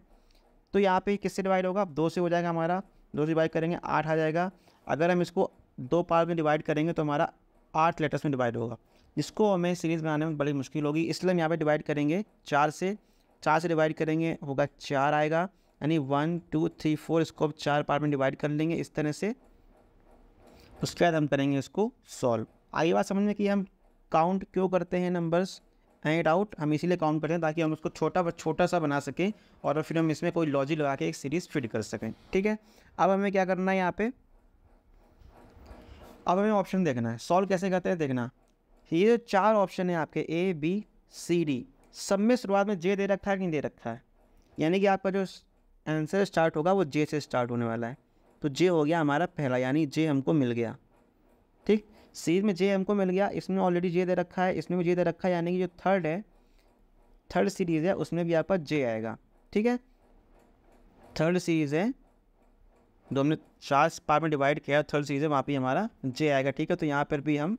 तो यहाँ पे किससे डिवाइड होगा दो से हो जाएगा हमारा दो से डिवाइड करेंगे आठ आ जाएगा अगर हम इसको दो पार्ट में डिवाइड करेंगे तो हमारा आठ लेटर्स में डिवाइड होगा जिसको हमें सीरीज़ बनाने में बड़ी मुश्किल होगी इसलिए हम यहाँ पर डिवाइड करेंगे चार से चार से डिवाइड करेंगे होगा चार आएगा यानी वन टू थ्री फोर इसको अब चार पार्ट में डिवाइड कर लेंगे इस तरह से उसके बाद हम करेंगे इसको सॉल्व आगे बात समझ में कि हम काउंट क्यों करते हैं नंबर्स एंड आउट हम इसीलिए काउंट करते हैं ताकि हम उसको छोटा छोटा सा बना सकें और फिर हम इसमें कोई लॉजिक लगा के एक सीरीज़ फिट कर सकें ठीक है अब हमें क्या करना है यहाँ पे अब हमें ऑप्शन देखना है सॉल्व कैसे करते हैं देखना ये जो चार ऑप्शन है आपके ए बी सी डी सब में शुरुआत में जे दे रखा है कि नहीं दे रखा है यानी कि आपका जो आंसर स्टार्ट होगा वो जे से स्टार्ट होने वाला है तो जे हो गया हमारा पहला यानी जे हमको मिल गया ठीक सीरीज में जे हमको मिल गया इसमें ऑलरेडी जे दे रखा है इसमें भी जे दे रखा है यानी कि जो थर्ड है थर्ड सीरीज़ है उसमें भी आपका जे आएगा ठीक है थर्ड सीरीज़ है जो हमने चार पार्ट में डिवाइड किया थर्ड सीरीज़ है वहाँ पर हमारा जे आएगा ठीक है तो यहाँ पर भी हम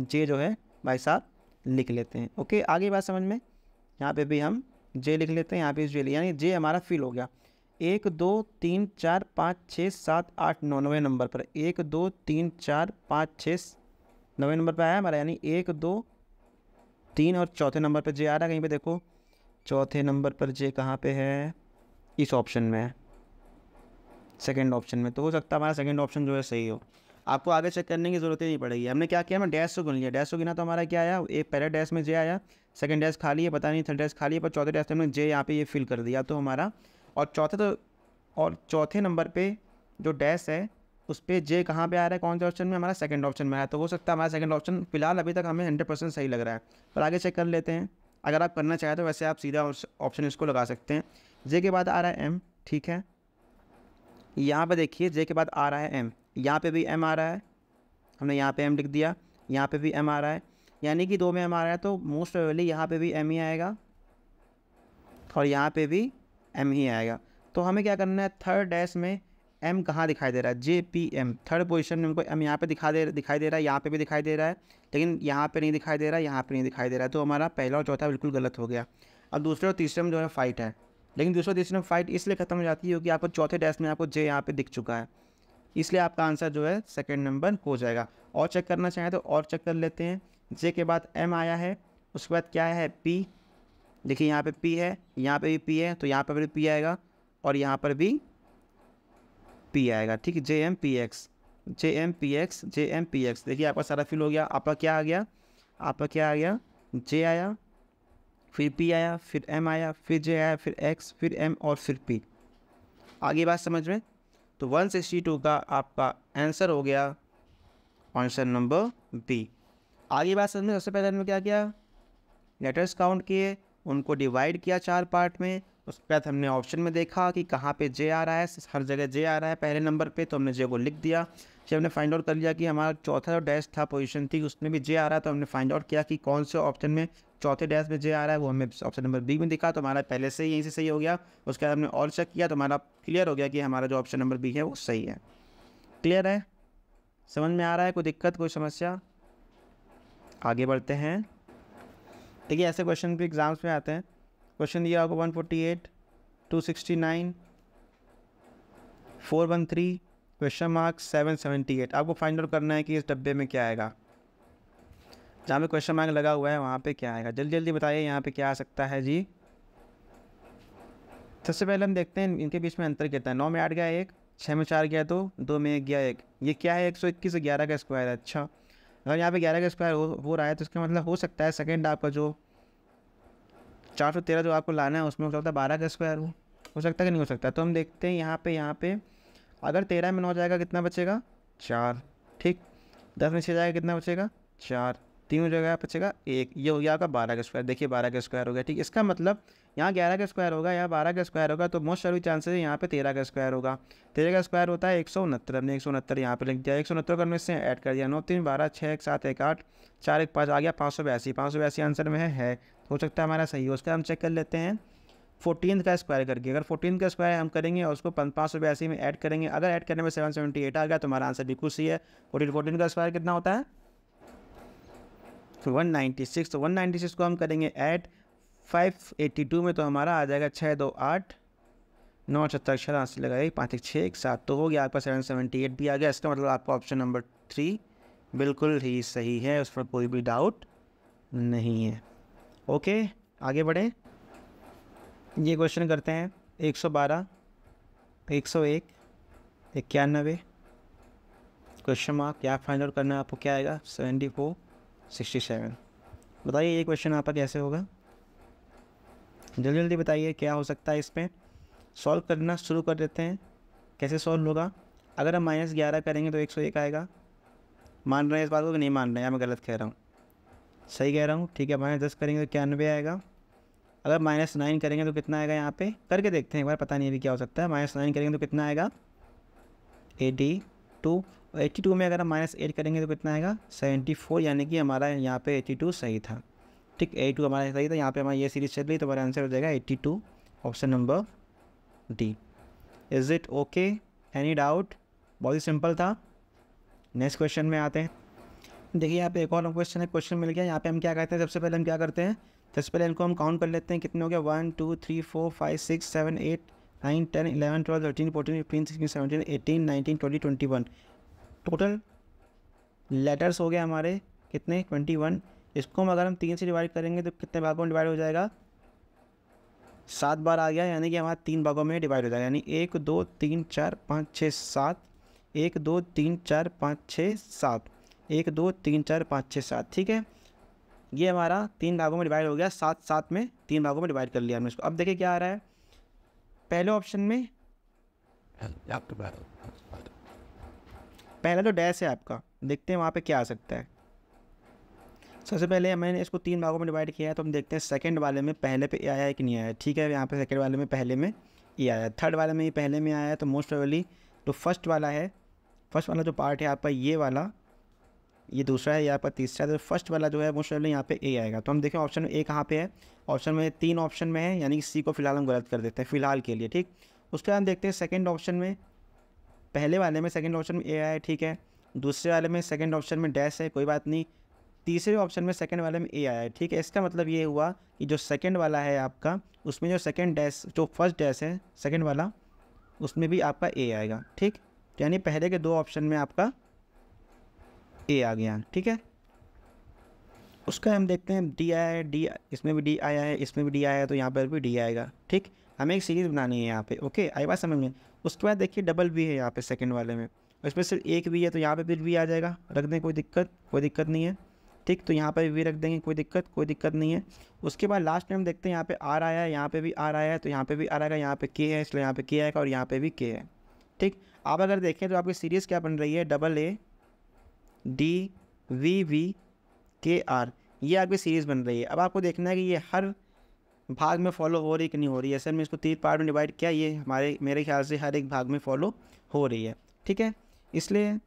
जे जो है भाई साहब लिख लेते हैं ओके आगे बात समझ में यहाँ पे भी हम जे लिख लेते हैं यहाँ पे जे यानी जे हमारा फिल हो गया एक दो तीन चार पाँच छः सात आठ नौ नवे नंबर पर एक दो तीन चार पाँच छः नवे नंबर पर आया हमारा यानी एक दो तीन और चौथे नंबर पर जे आ रहा है कहीं पर देखो चौथे नंबर पर जे कहाँ पर है इस ऑप्शन में है सेकेंड ऑप्शन में तो हो सकता है हमारा सेकेंड ऑप्शन जो है सही हो आपको आगे चेक करने की जरूरत ही नहीं पड़ेगी हमने क्या किया हमें डैश को गिन लिया डैश को गिना तो हमारा क्या आया एक पहले डैश में जे आया सेकंड डैश खाली है पता नहीं थर्ड डैश खाली है पर चौथे डैश हमने जे यहाँ पे ये फिल कर दिया तो हमारा और चौथे तो और चौथे नंबर पर जो डैश है उस पर जे कहाँ पर आ रहा है कौन से ऑप्शन में हमारा सेकंड ऑप्शन में आया तो हो सकता है हमारा सेकंड ऑप्शन फिलहाल अभी तक हमें हंड्रेड परसेंट सही लग रहा है पर आगे चेक कर लेते हैं अगर आप करना चाहें तो वैसे आप सीधा ऑप्शन इसको लगा सकते हैं जे के बाद आ रहा है एम ठीक है यहाँ पर देखिए जे के बाद आ रहा है एम यहाँ पे भी एम आ रहा है हमने यहाँ पे एम लिख दिया यहाँ पे भी एम आ रहा है यानी कि दो में एम आ रहा है तो मोस्ट प्रोबेबली यहाँ पे भी एम ही आएगा और यहाँ पे भी एम ही आएगा तो हमें क्या करना है थर्ड डैश में एम कहाँ दिखाई दे रहा है J P M third position में हमको एम यहाँ पे दिखा दे दिखाई दे रहा है यहाँ पे भी दिखाई दे रहा है लेकिन यहाँ पे नहीं दिखाई दे रहा है यहाँ पर नहीं दिखाई दे रहा है तो हमारा पहला और चौथा बिल्कुल गलत हो गया अब दूसरे और तीसरे में जो है फाइट है लेकिन दूसरे तीसरे में फाइट इसलिए खत्म हो जाती है क्योंकि आपको चौथे डैश में आपको जे यहाँ पे दिख चुका है इसलिए आपका आंसर जो है सेकेंड नंबर हो जाएगा और चेक करना चाहें तो और चेक कर लेते हैं जे के बाद एम आया है उसके बाद क्या है पी देखिए यहाँ पे पी है यहाँ पे भी पी है तो यहाँ पर भी पी आएगा और यहाँ पर भी पी आएगा ठीक है J M P X J M P X J M P X देखिए आपका सारा फिल हो गया आपका क्या आ गया आपका क्या आ गया जे आया फिर पी आया फिर एम आया फिर जे आया फिर एक्स फिर एम और फिर पी आगे बात समझ में तो 162 का आपका आंसर हो गया आंसर नंबर बी आगे बात समझ में सबसे पहले हमने क्या किया लेटर्स काउंट किए उनको डिवाइड किया चार पार्ट में उसके बाद हमने ऑप्शन में देखा कि कहाँ पे जे आ रहा है हर जगह जे आ रहा है पहले नंबर पे तो हमने जे को लिख दिया फिर हमने फाइंड आउट कर लिया कि हमारा चौथा जो डैश था पोजीशन थी उसमें भी जे आ रहा है तो हमने फाइंड आउट किया कि कौन से ऑप्शन में चौथे डैश में जे आ रहा है वो हमें ऑप्शन नंबर बी में दिखा तो हमारा पहले से ही यहीं से सही हो गया उसके बाद हमने और चेक किया तो हमारा क्लियर हो गया कि हमारा जो ऑप्शन नंबर बी है वो सही है क्लियर है समझ में आ रहा है कोई दिक्कत कोई समस्या आगे बढ़ते हैं ठीक है ऐसे क्वेश्चन भी एग्ज़ाम्स में आते हैं क्वेश्चन दिया होगा four one three question marks seven seventy eight आपको फाइंड आउट करना है कि इस डब्बे में क्या आएगा जहाँ पे क्वेश्चन मार्क लगा हुआ है वहाँ पे क्या आएगा जल्दी जल्दी बताइए यहाँ पे क्या आ सकता है जी सबसे पहले हम देखते हैं इनके बीच में अंतर कितना है नौ में आठ गया एक छः में चार गया दो दो में एक गया एक ये क्या है एक सौ इक्कीस ग्यारह का स्क्वायर है अच्छा अगर यहाँ पे ग्यारह का स्क्वायर हो, हो रहा है तो इसका मतलब हो सकता है सेकेंड आपका जो चार सौ तेरह जो आपको लाना है उसमें हो सकता है बारह का स्क्वायर हो हो सकता है कि नहीं हो सकता तो हम देखते हैं यहाँ पे यहाँ पे अगर तेरह में नौ जाएगा कितना बचेगा चार ठीक दस में छः जाएगा कितना बचेगा चार तीन जगह आप बचेगा एक ये हो गया आपका बारह का स्क्वायर देखिए बारह का स्क्वायर हो गया ठीक इसका मतलब यहाँ ग्यारह का स्क्वायर होगा या बारह का स्क्वायर होगा तो मोस्ट सारी चांसेस यहाँ पे तेरह का स्क्वायर होगा तेरह का स्क्वायर होता है एक सौ उनहत्तर हमने एक सौ उनहत्तर यहाँ पर लिख दिया एक सौ उनहत्तर करने से ऐड कर दिया नौ तीन बारह छः एक सात एक आठ चार एक पाँच आ गया पाँच सौ बयासी पाँच सौ बयासी आंसर में है हो सकता है हमारा सही हो उसका हम चेक कर लेते हैं फोर्टीन का स्क्वायर करके अगर फोर्टीन का स्क्वायर हम करेंगे और उसको पाँच सौ बयासी में ऐड करेंगे अगर ऐड करने में सेवन सेवेंटी एट आ गया तो हमारा आंसर बिल्कुल सही है फोर्टीन फोर्टीन का स्क्वायर कितना होता है वन नाइन्टी सिक्स तो वन नाइन्टी सिक्स को हम करेंगे ऐट फाइव एट्टी टू में तो हमारा आ जाएगा छः दो आठ नौ सत्तर अक्षर आंसर लगाएगी पाँच एक छः एक सात तो हो गया आपका सेवन सेवेंटी एट भी आ गया इसका मतलब आपका ऑप्शन नंबर थ्री बिल्कुल ही सही है उस पर कोई भी डाउट नहीं है ओके आगे बढ़ें ये क्वेश्चन करते हैं एक सौ बारह एक सौ एक इक्यानवे क्वेश्चन मार्क क्या फाइंड आउट करना है आपको क्या आएगा सेवेंटी फोर सिक्सटी सेवन बताइए ये क्वेश्चन आपका कैसे होगा जल्दी जल्दी बताइए क्या हो सकता है इसमें सॉल्व करना शुरू कर देते हैं कैसे सॉल्व होगा अगर हम माइनस ग्यारह करेंगे तो एक सौ एक आएगा मान रहे हैं इस बात को कि नहीं मान रहे हैं मैं गलत कह रहा हूँ सही कह रहा हूँ ठीक है माइनस दस करेंगे तो इक्यानवे आएगा अगर माइनस नाइन करेंगे तो कितना आएगा यहाँ पे करके देखते हैं एक बार पता नहीं अभी क्या हो सकता है माइनस नाइन करेंगे तो कितना आएगा एटी टू और एट्टी टू में अगर हम माइनस एट करेंगे तो कितना आएगा सेवेंटी फोर यानी कि हमारा यहाँ पे एट्टी टू सही था ठीक एट्टी टू हमारा सही था यहाँ पे हमारी ये सीरीज चल रही तो हमारा आंसर हो जाएगा eighty two option number D is it okay any doubt बहुत ही सिंपल था नेक्स्ट क्वेश्चन में आते हैं देखिए यहाँ पे एक और क्वेश्चन है क्वेश्चन मिल गया यहाँ पे हम क्या करते हैं सबसे पहले हम क्या करते हैं सबसे पहले इनको हम काउंट कर लेते हैं कितने हो गया one two three four five six seven eight nine ten eleven twelve thirteen fourteen fifteen sixteen seventeen eighteen nineteen twenty twenty one total letters हो गए हमारे कितने ट्वेंटी वन इसको हम अगर हम तीन से डिवाइड करेंगे तो कितने भागों में डिवाइड हो जाएगा सात बार आ गया यानी कि हमारा तीन भागों में डिवाइड हो जाएगा यानी एक दो तीन चार पाँच छः सात एक दो तीन चार पाँच छः सात एक दो तीन चार पाँच छः सात ठीक है ये हमारा तीन भागों में डिवाइड हो गया सात सात में तीन भागों में डिवाइड कर लिया हमने इसको अब देखिए क्या आ रहा है पहले ऑप्शन में पहला तो डैश है आपका देखते हैं वहाँ पे क्या आ सकता है सबसे पहले मैंने इसको तीन भागों में डिवाइड किया है तो हम देखते हैं सेकंड वाले में पहले पे ए आया है कि नहीं आया ठीक है यहाँ पे सेकंड वाले में पहले में ए आया थर्ड वाले में ये पहले में आया है तो मोस्ट प्रोबेबली तो फर्स्ट वाला है फर्स्ट वाला जो पार्ट है आपका ये वाला ये दूसरा है यहाँ आपका तीसरा है तो फर्स्ट वाला जो है मोस्ट प्रोबेबली यहाँ पर ए आएगा तो हम देखें ऑप्शन ए कहाँ पे है ऑप्शन में तीन ऑप्शन में है यानी कि सी को फिलहाल हम गलत कर देते हैं फिलहाल के लिए ठीक उसके बाद देखते हैं सेकेंड ऑप्शन में पहले वाले में सेकेंड ऑप्शन में ए आया है ठीक है दूसरे वाले में सेकेंड ऑप्शन में डैश है कोई बात नहीं तीसरे ऑप्शन में सेकंड वाले में ए आया है ठीक है इसका मतलब ये हुआ कि जो सेकंड वाला है आपका उसमें जो सेकंड डैश जो फर्स्ट डैश है सेकंड वाला उसमें भी आपका ए आएगा ठीक तो यानी पहले के दो ऑप्शन में आपका ए आ गया ठीक है उसका हम देखते हैं डी आया है डी इसमें भी डी आया है इसमें भी डी आया है तो यहाँ पर भी डी आएगा ठीक हमें एक सीरीज़ बनानी है यहाँ पे ओके आई बात समझ में उसके बाद देखिए डबल भी है यहाँ पे सेकंड वाले में इसमें सिर्फ एक भी है तो यहाँ पे भी वी आ जाएगा रख दें कोई दिक्कत कोई दिक्कत नहीं है ठीक तो यहाँ पर वी रख देंगे कोई दिक्कत कोई दिक्कत नहीं है उसके बाद लास्ट में हम देखते हैं यहाँ पर आर आया है यहाँ पर भी आर आया है तो यहाँ पर भी आर आएगा यहाँ पर के है इसलिए यहाँ पर के आएगा और यहाँ पर भी के है ठीक आप अगर देखें तो आपकी सीरीज़ क्या बन रही है double A D V V K R ये आपकी सीरीज़ बन रही है अब आपको देखना है कि ये हर भाग में फॉलो हो रही कि नहीं हो रही है सर मैं इसको तीन पार्ट में डिवाइड किया ये हमारे मेरे ख्याल से हर एक भाग में फॉलो हो रही है ठीक है इसलिए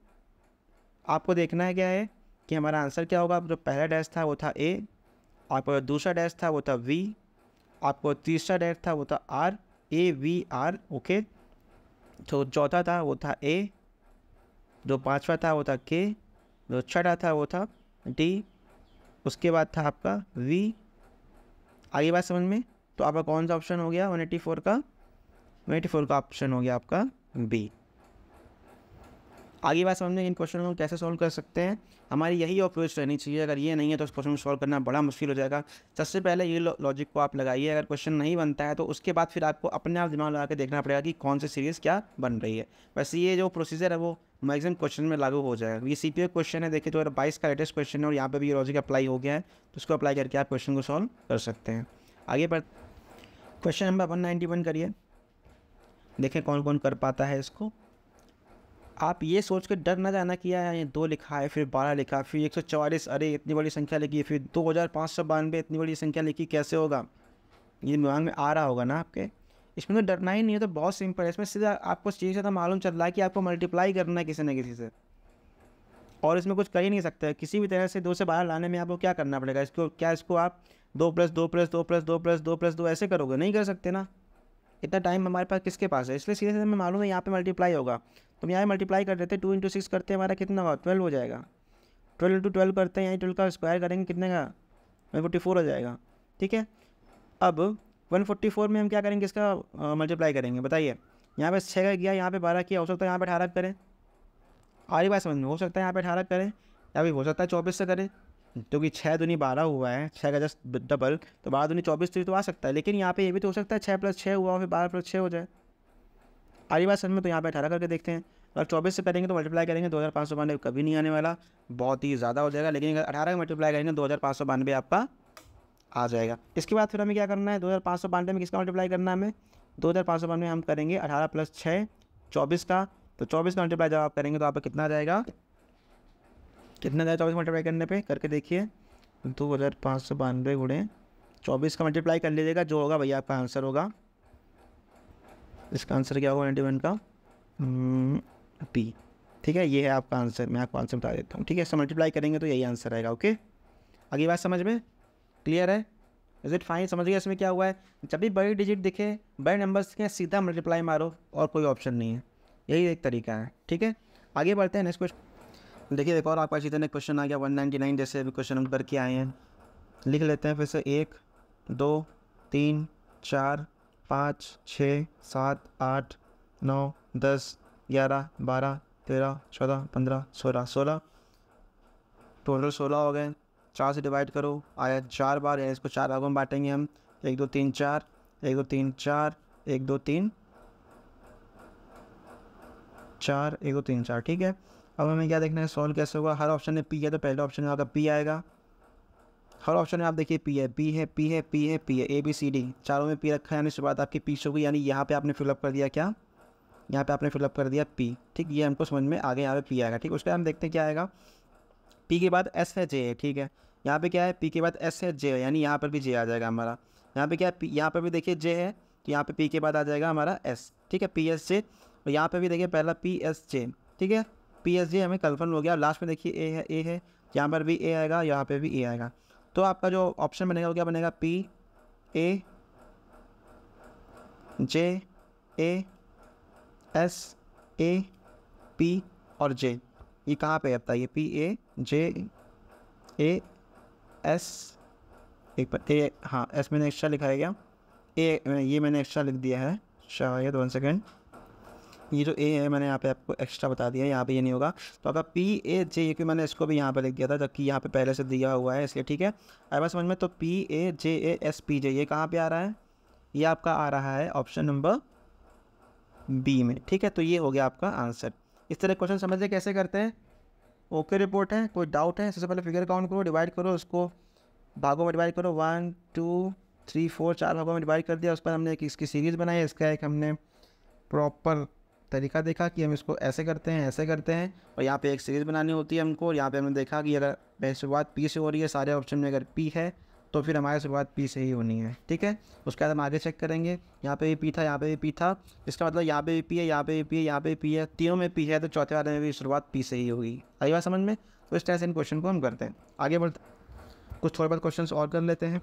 आपको देखना है क्या है कि हमारा आंसर क्या होगा जो पहला डैश था वो था ए आपका दूसरा डैश था वो था वी आपको तीसरा डैश था वो था R A V R okay तो चौथा था वो था ए जो पांचवा था वो था के जो छठा था वो था डी उसके बाद था आपका वी आगे बात समझ में तो आपका कौन सा ऑप्शन हो गया वन एट्टी फोर का वन एट्टी फोर का ऑप्शन हो गया आपका बी आगे बात समझ में इन क्वेश्चन को कैसे सॉल्व कर सकते हैं हमारी यही अप्रोच रहनी चाहिए अगर ये नहीं है तो उस क्वेश्चन को सॉल्व करना बड़ा मुश्किल हो जाएगा सबसे पहले ये लॉजिक को आप लगाइए अगर क्वेश्चन नहीं बनता है तो उसके बाद फिर आपको अपने आप दिमाग लगा के देखना पड़ेगा कि कौन सी सीरीज़ क्या बन रही है वैसे ये जो प्रोसीजर है वो मैक्सिम क्वेश्चन में लागू हो जाएगा ये सी क्वेश्चन है देखिए दो तो हज़ार बाईस का लेटेस्ट क्वेश्चन है और यहाँ पर भी लॉजिक अप्लाई हो गया है तो उसको अप्लाई करके आप क्वेश्चन को सॉल्व कर सकते हैं आगे पर question number one ninety one करिए देखें कौन कौन कर पाता है इसको आप ये सोच कर डर ना जाना कि यार ये दो लिखा है फिर बारह लिखा फिर एक सौ चवालीस अरे इतनी बड़ी संख्या लिखी है फिर दो हज़ार पाँच सौ बानवे इतनी बड़ी संख्या लिखी कैसे होगा ये दिमाग में आ रहा होगा ना आपके इसमें तो डरना ही नहीं है तो बहुत सिंपल है इसमें सीधा आपको चीज़ से तो मालूम चल रहा है कि आपको मल्टीप्लाई करना है किसी न किसी से और इसमें कुछ कर ही नहीं सकते किसी भी तरह से दो से बाहर लाने में आपको क्या करना पड़ेगा इसको क्या इसको आप दो प्लस दो प्लस दो प्लस दो प्लस दो प्लस दो ऐसे करोगे नहीं कर सकते ना इतना टाइम हमारे पास किसके पास है इसलिए सीधे सीधे हमें मालूम है यहाँ पे मल्टीप्लाई होगा तो हम यहाँ मल्टीप्लाई कर देते टू इंटू सिक्स करते हमारा कितना होगा ट्वेल्व हो जाएगा ट्वेल्व इंटू ट्वेल्व करते हैं यहाँ ट्वेल्व का स्क्वायर करेंगे कितने का फोर्टी फोर हो जाएगा ठीक है अब वन फोर्टी फोर में हम क्या करेंगे इसका मल्टीप्लाई करेंगे बताइए यहाँ पे छः का किया यहाँ पे बारह किया हो सकता है यहाँ पे अठारह करें आ रही बात समझ में हो सकता है यहाँ पे अठारह करें या भी हो सकता है चौबीस से करें क्योंकि छः दुनी बारह हुआ है छः का जस्ट डबल तो बारह दुनी चौबीस तो आ सकता है लेकिन यहाँ पे ये भी तो हो सकता है छः प्लस छः हुआ फिर बारह प्लस छः हो जाए आरी बात समझ में तो यहाँ पर अठारह करके देखते हैं अगर चौबीस से करेंगे तो मल्टीप्लाई करेंगे दो हज़ार पाँच सौ बानवे कभी नहीं आने वाला बहुत ही ज़्यादा हो जाएगा लेकिन अगर अठारह का मल्टीप्लाई करेंगे दो हज़ार पाँच सौ बानवे आपका आ जाएगा इसके बाद फिर हमें क्या करना है दो हज़ार पाँच सौ बानवे में किसका मल्टीप्लाई करना है हमें दो हज़ार पाँच सौ बानवे हम करेंगे अठारह प्लस छः चौबीस का तो चौबीस का मल्टीप्लाई जब आप करेंगे तो आपका कितना जाएगा कितना जाएगा चौबीस मल्टीप्लाई करने पर करके देखिए दो हज़ार पाँच सौ बानवे गुड़े चौबीस का मल्टीप्लाई कर लीजिएगा जो होगा भैया आपका आंसर होगा इसका आंसर क्या होगा नाइन्टी वन का पी हम्म, ठीक है ये है आपका आंसर मैं आपको आंसर बता देता हूँ ठीक है इसका मल्टीप्लाई करेंगे तो यही आंसर आएगा ओके अगली बात समझ में क्लियर है इज इट फाइन समझ गया इसमें क्या हुआ है जब भी बड़ी डिजिट दिखे बड़े नंबर्स के सीधा मल्टीप्लाई मारो और कोई ऑप्शन नहीं है यही एक तरीका है ठीक है आगे बढ़ते हैं नेक्स्ट क्वेश्चन देखिए एक और आपका इसी तरह क्वेश्चन आ गया वन नाइन्टी नाइन जैसे अभी क्वेश्चन नंबर के आए हैं लिख लेते हैं फिर से एक दो तीन चार पाँच छः सात आठ नौ दस ग्यारह बारह तेरह चौदह पंद्रह सोलह सोलह टोटल सोलह हो गए चार से डिवाइड करो आया चार बार यानी इसको चार भागों में बांटेंगे हम एक दो तीन चार एक दो तीन चार एक दो तीन चार एक दो तीन चार ठीक है अब हमें क्या देखना है सॉल्व कैसे होगा हर ऑप्शन में पी है तो पहले ऑप्शन में आपका पी आएगा हर ऑप्शन में आप देखिए पी है पी है पी है पी है पी है ए बी सी डी चारों में पी रखा है यानी शुरुआत आपकी पी से होगी यानी यहाँ पे आपने फिलअप कर दिया क्या यहाँ पे आपने फिलअप कर दिया पी ठीक ये हमको समझ में आगे यहाँ पे पी आएगा ठीक उसके हम देखते हैं क्या आएगा पी के बाद एस है जे है ठीक है यहाँ पे क्या है पी के बाद एस है जे है यानी यहाँ पर भी जे आ जाएगा हमारा यहाँ पे क्या है यहाँ पर भी देखिए जे है तो यहाँ पे पी के बाद आ जाएगा हमारा एस ठीक है पी एस जे और यहाँ पर भी देखिए पहला पी एस जे ठीक है पी एस जे हमें कन्फर्म हो गया लास्ट में देखिए ए है ए है यहाँ पर भी ए आएगा यहाँ पर भी ए आएगा तो आपका जो ऑप्शन बनेगा वो क्या बनेगा P A J A S A P और जे ये कहाँ पे आता है ये P A J A S एक पर ए हाँ एस मैंने एक्स्ट्रा लिखा है क्या ए ये मैंने एक्स्ट्रा लिख दिया है शायद वन सेकेंड ये जो ए है मैंने यहाँ पे आपको एक्स्ट्रा बता दिया यहाँ पे ये नहीं होगा तो आपका पी ए जे क्योंकि मैंने इसको भी यहाँ पे लिख दिया था जबकि यहाँ पे पहले से दिया हुआ है इसलिए ठीक है अब समझ में तो P A J A S P J ये कहाँ पे आ रहा है ये आपका आ रहा है ऑप्शन नंबर बी में ठीक है तो ये हो गया आपका आंसर इस तरह क्वेश्चन समझते कैसे करते हैं ओके रिपोर्ट है कोई डाउट है सबसे पहले फिगर काउंट करो डिवाइड करो उसको भागों में डिवाइड करो वन टू थ्री फोर चार भागों में डिवाइड कर दिया उस पर हमने एक इसकी सीरीज़ बनाई इसका एक हमने प्रॉपर तरीका देखा कि हम इसको ऐसे करते हैं ऐसे करते हैं और यहाँ पे एक सीरीज़ बनानी होती है हमको और यहाँ पे हमने देखा कि अगर शुरुआत पी से हो रही है सारे ऑप्शन में अगर पी है तो फिर हमारी शुरुआत पी से ही होनी है ठीक है उसके बाद हम आगे चेक करेंगे यहाँ पे भी पी था यहाँ पे भी पी था इसका मतलब यहाँ पे भी पी है यहाँ पे भी पी है यहाँ पे भी पी है तीनों में पी है तो चौथे वाले में भी शुरुआत पी से ही होगी आई बात समझ में तो इस तरह से इन क्वेश्चन को हम करते हैं आगे बढ़ते कुछ थोड़े बहुत क्वेश्चन और कर लेते हैं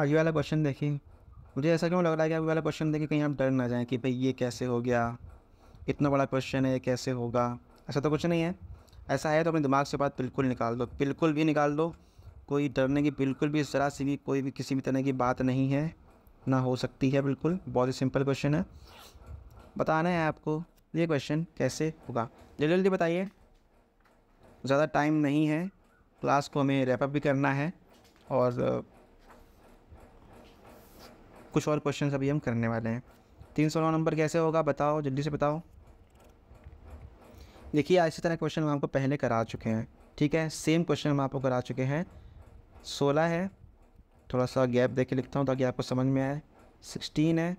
आगे वाला क्वेश्चन देखिए मुझे ऐसा क्यों लग रहा है कि आगे वाला क्वेश्चन देखिए कहीं आप डर ना जाएँ कि भाई ये कैसे हो गया इतना बड़ा क्वेश्चन है ये कैसे होगा ऐसा तो कुछ नहीं है ऐसा है तो अपने दिमाग से बात बिल्कुल निकाल दो बिल्कुल भी निकाल दो कोई डरने की बिल्कुल भी ज़रा सी भी कोई भी किसी भी तरह की बात नहीं है ना हो सकती है बिल्कुल बहुत ही सिंपल क्वेश्चन है बताना है आपको ये क्वेश्चन कैसे होगा जल्दी जल्दी बताइए ज़्यादा टाइम नहीं है क्लास को हमें रैपअप भी करना है और कुछ और क्वेश्चन अभी हम करने वाले हैं तीन सौ नौ नंबर कैसे होगा बताओ जल्दी से बताओ देखिए इसी तरह क्वेश्चन हम आपको पहले करा चुके हैं ठीक है सेम क्वेश्चन हम आपको करा चुके हैं सोलह है थोड़ा सा गैप दे के लिखता हूँ ताकि आपको समझ में आए सिक्सटीन है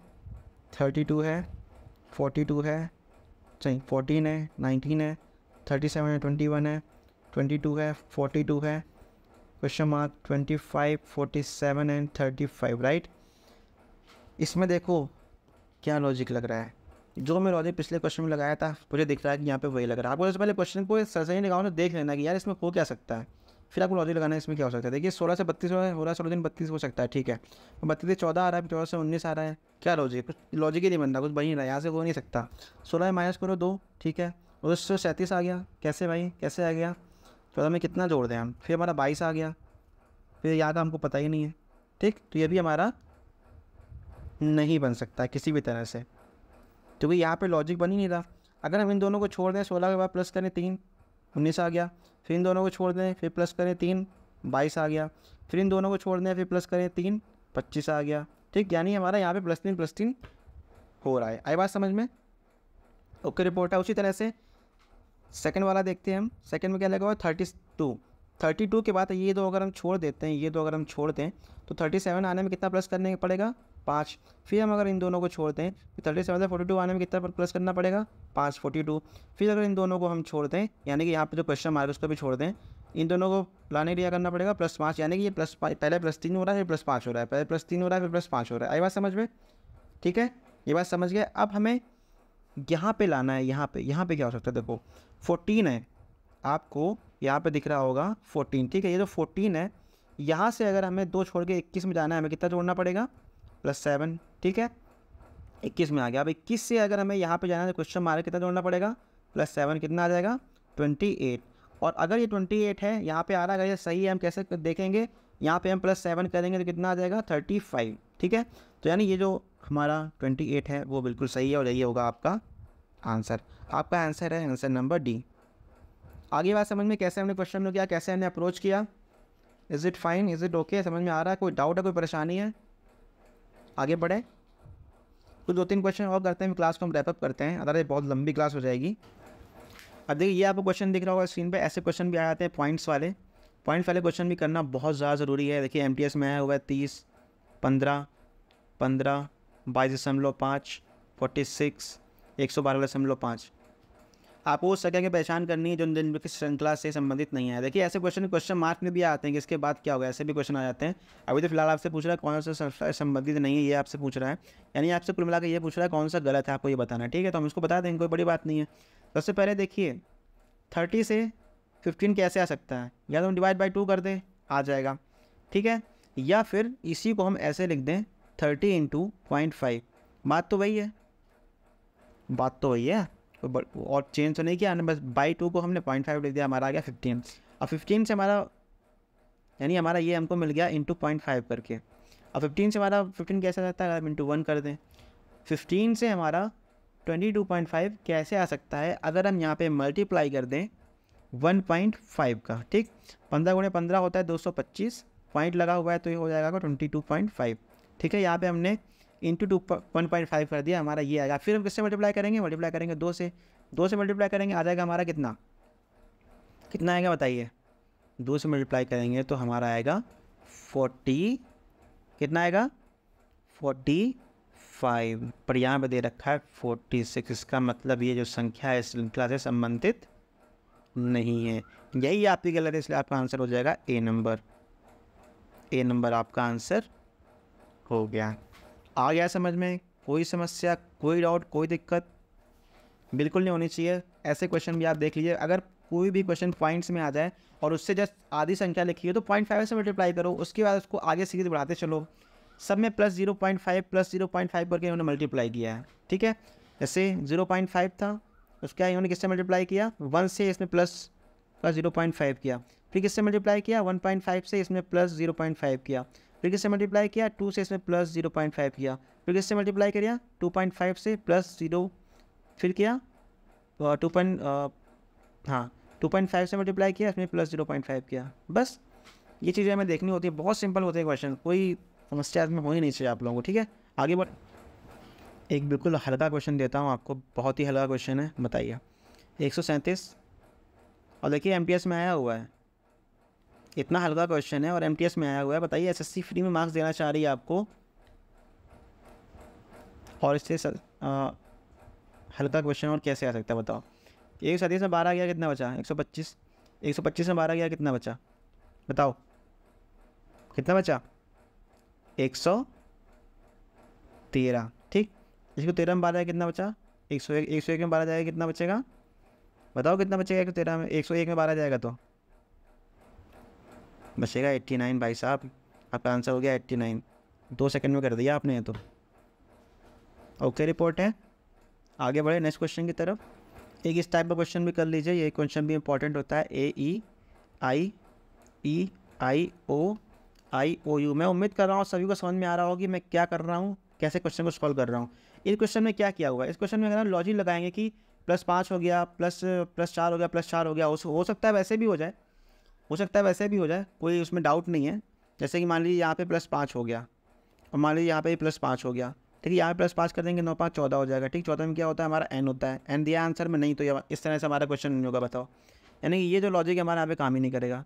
थर्टी टू है फोर्टी टू है सही फोर्टीन है नाइनटीन है थर्टी सेवन है ट्वेंटी वन है ट्वेंटी टू है फोर्टी टू है question mark twenty five forty seven and thirty five right इसमें देखो क्या लॉजिक लग रहा है जो मैं लॉजिक पिछले क्वेश्चन में लगाया था मुझे दिख रहा है कि यहाँ पे वही लग रहा है आपको सबसे पहले क्वेश्चन को सर से लगाओ ना देख लेना कि यार इसमें हो क्या सकता है फिर आपको लॉजिक लगाना है इसमें क्या हो सकता है देखिए सोलह से बत्तीस हो रहा है सोलह दिन बत्तीस हो सकता है ठीक है बत्तीस से चौदह आ रहा है चौदह से उन्नीस आ रहा है क्या लॉजिक लॉजिक ही नहीं बनता कुछ बनी रहा है यहाँ से हो नहीं सकता सोलह में माइनस करो दो ठीक है उससे सैंतीस आ गया कैसे भाई कैसे आ गया चौदह में कितना जोड़ दें हम फिर हमारा बाईस आ गया फिर याद हमको पता ही नहीं है ठीक तो ये भी हमारा नहीं बन सकता किसी भी तरह से क्योंकि तो यहाँ पर लॉजिक बन ही नहीं रहा अगर हम इन दोनों को छोड़ दें सोलह के बाद प्लस करें तीन उन्नीस आ गया फिर इन दोनों को छोड़ दें फिर प्लस करें तीन बाईस आ गया फिर इन दोनों को छोड़ दें फिर प्लस करें तीन पच्चीस आ गया ठीक यानी हमारा यहाँ पे प्लस तीन प्लस तीन हो रहा है आई बात समझ में ओके रिपोर्ट है उसी तरह से सेकंड वाला देखते हैं हम सेकंड में क्या लगा हुआ है थर्टी टू थर्टी टू के बाद ये दो अगर हम छोड़ देते हैं ये दो अगर हम छोड़ दें तो थर्टी सेवन आने में कितना प्लस करने पड़ेगा पाँच फिर हम अगर इन दोनों को छोड़ दें तो थर्टी सेवन से फोर्टी टू आने में कितना पर प्लस करना पड़ेगा पाँच फोर्टी टू फिर अगर इन दोनों को हम छोड़ दें यानी कि यहाँ पर जो क्वेश्चन मार्क उसको भी छोड़ दें इन दोनों को लाने के लिए करना पड़ेगा प्लस पाँच यानी कि ये प्लस पहले प्लस तीन हो रहा है फिर प्लस पाँच हो रहा है पहले प्लस तीन हो रहा है फिर प्लस पाँच हो रहा है आई बात समझ में ठीक है ये बात समझ गए अब हमें यहाँ पर लाना है यहाँ पर यहाँ पर क्या हो सकता है देखो फोर्टीन है आपको यहाँ पर दिख रहा होगा फोर्टीन ठीक है ये जो फोर्टीन है यहाँ से अगर हमें दो छोड़ के इक्कीस में जाना है हमें कितना जोड़ना पड़ेगा प्लस सेवन ठीक है इक्कीस में आ गया अब इक्कीस से अगर हमें यहाँ पे जाना है तो क्वेश्चन मार्क कितना जोड़ना पड़ेगा प्लस सेवन कितना आ जाएगा ट्वेंटी एट और अगर ये ट्वेंटी एट है यहाँ पे आ रहा है अगर ये सही है हम कैसे देखेंगे यहाँ पे हम प्लस सेवन करेंगे तो कितना आ जाएगा थर्टी फाइव ठीक है तो यानी ये जो हमारा ट्वेंटी एट है वो बिल्कुल सही है और यही होगा आपका आंसर आपका आंसर है आंसर नंबर डी आगे बात समझ में कैसे हमने क्वेश्चन में किया कैसे हमने अप्रोच किया is it fine is it okay समझ में आ रहा है कोई डाउट है कोई परेशानी है आगे बढ़े कुछ दो तीन क्वेश्चन और करते हैं क्लास को हम रैपअप करते हैं अदर बहुत लंबी क्लास हो जाएगी अब देखिए ये आपको क्वेश्चन दिख रहा होगा स्क्रीन पे ऐसे क्वेश्चन भी आ जाते हैं पॉइंट्स वाले पॉइंट वाले क्वेश्चन भी करना बहुत ज़्यादा ज़रूरी है देखिए एम में आया हुआ है तीस पंद्रह पंद्रह बाईस दशमलव पाँच फोर्टी सिक्स एक सौ बारह दशमलव पाँच आपको उस जगह की पहचान करनी है जो निम्नलिखित श्रृंखला से संबंधित नहीं है देखिए ऐसे क्वेश्चन क्वेश्चन मार्क में भी आते हैं कि इसके बाद क्या होगा ऐसे भी क्वेश्चन आ जाते हैं अभी तो फिलहाल आपसे पूछ रहा है कौन सा संस्था संबंधित नहीं है ये आपसे पूछ रहा है यानी आपसे कुल मिला ये पूछ रहा है कौन सा गलत है आपको ये बताना ठीक है तो हम इसको बता देंगे कोई बड़ी बात नहीं है सबसे पहले देखिए थर्टी से फिफ्टीन कैसे आ सकता है या तो हम डिवाइड बाई टू कर दें आ जाएगा ठीक है या फिर इसी को हम ऐसे लिख दें थर्टी इंटू पॉइंट फाइव बात तो वही है बात तो वही है तो और चेंज तो नहीं किया बस बाई टू को हमने पॉइंट फाइव लिख दिया हमारा आ गया फिफ्टीन अब फिफ्टीन से हमारा यानी हमारा ये हमको मिल गया इंटू पॉइंट फाइव करके अब फिफ्टीन से हमारा फिफ्टीन कैसे आ सकता है अगर हम इंटू वन कर दें फिफ्टीन से हमारा ट्वेंटी टू पॉइंट फाइव कैसे आ सकता है अगर हम यहाँ पे मल्टीप्लाई कर दें वन पॉइंट फाइव का ठीक पंद्रह गुणे पंद्रह होता है दो सौ पच्चीस पॉइंट लगा हुआ है तो ये हो जाएगा ट्वेंटी टू पॉइंट फाइव ठीक है यहाँ पे हमने into two one point five कर दिया हमारा ये आएगा फिर हम किससे मल्टीप्लाई करेंगे मल्टीप्लाई करेंगे दो से दो से मल्टीप्लाई करेंगे आ जाएगा हमारा कितना कितना आएगा बताइए दो से मल्टीप्लाई करेंगे तो हमारा आएगा फोर्टी कितना आएगा फोर्टी फाइव पर यहाँ पर दे रखा है फोर्टी सिक्स इसका मतलब ये जो संख्या है श्रृंखला से संबंधित नहीं है यही आपकी गलत है इसलिए आपका आंसर हो जाएगा ए नंबर ए नंबर आपका आंसर हो गया आ गया समझ में कोई समस्या कोई डाउट कोई दिक्कत बिल्कुल नहीं होनी चाहिए ऐसे क्वेश्चन भी आप देख लीजिए अगर कोई भी क्वेश्चन पॉइंट्स में आ जाए और उससे जस्ट आधी संख्या लिखी है तो पॉइंट फाइव से मल्टीप्लाई करो उसके बाद उसको आगे सीधे बढ़ाते चलो सब में plus zero point five plus zero point five करके इन्होंने मल्टीप्लाई किया है ठीक है जैसे जीरो पॉइंट फाइव था उसके बाद इन्होंने किससे मल्टीप्लाई किया वन से इसमें plus plus zero point five किया फिर किससे मल्टीप्लाई किया वन पॉइंट फाइव से इसमें प्लस जीरो पॉइंट फाइव किया फिर किससे मल्टीप्लाई किया टू से इसमें प्लस जीरो पॉइंट फाइव किया फिर किससे मल्टीप्लाई किया टू पॉइंट फाइव से प्लस जीरो फिर किया टू पॉइंट हाँ टू पॉइंट फाइव से मल्टीप्लाई किया इसमें प्लस जीरो पॉइंट फाइव किया बस ये चीज़ें हमें देखनी होती है बहुत सिंपल होते हैं क्वेश्चन कोई समस्या इसमें ही नहीं चाहिए आप लोगों को ठीक है आगे बढ़ एक बिल्कुल हल्का क्वेश्चन देता हूँ आपको बहुत ही हल्का क्वेश्चन है बताइए एक सौ सैंतीस और देखिए एम में आया हुआ है इतना हल्का क्वेश्चन है और एम में आया हुआ है बताइए एस फ्री में मार्क्स देना चाह रही है आपको और इससे हल्का क्वेश्चन और कैसे आ सकता है बताओ एक सौ में बारह गया कितना बचा एक सौ पच्चीस एक सौ पच्चीस में बारह गया कितना बचा बताओ कितना बचा एक सौ तेरह ठीक इसको तेरह में बारह कितना बचा एक सौ एक एक सौ एक में बारह जाएगा कितना बचेगा बताओ कितना बचेगा एक सौ तेरह में एक सौ एक में बारह जाएगा तो बचेगा एट्टी नाइन भाई साहब आपका आंसर हो गया एट्टी नाइन दो सेकेंड में कर दिया आपने ये तो ओके रिपोर्ट है आगे बढ़े नेक्स्ट क्वेश्चन की तरफ एक इस टाइप का क्वेश्चन भी कर लीजिए ये क्वेश्चन भी इंपॉर्टेंट होता है ए ई आई ई आई ओ आई ओ यू मैं उम्मीद कर रहा हूँ सभी को समझ में आ रहा होगी कि मैं क्या कर रहा हूँ कैसे क्वेश्चन को सॉल्व कर रहा हूँ इस क्वेश्चन में क्या किया हुआ इस क्वेश्चन में अगर लॉजिक लगाएंगे कि प्लस पाँच हो गया प्लस प्लस चार हो गया प्लस चार हो गया हो सकता है वैसे भी हो जाए हो सकता है वैसे भी हो जाए कोई उसमें डाउट नहीं है जैसे कि मान लीजिए यहाँ पे प्लस पाँच हो गया और मान लीजिए यहाँ पे प्लस पाँच हो गया ठीक है यहाँ पे प्लस पाँच कर देंगे नौ पाँच चौदह हो जाएगा ठीक चौदह में क्या होता है हमारा एन होता है एन दिया आंसर में नहीं तो इस तरह से हमारा क्वेश्चन नहीं होगा बताओ यानी कि ये जो लॉजिक हमारा यहाँ पे काम ही नहीं करेगा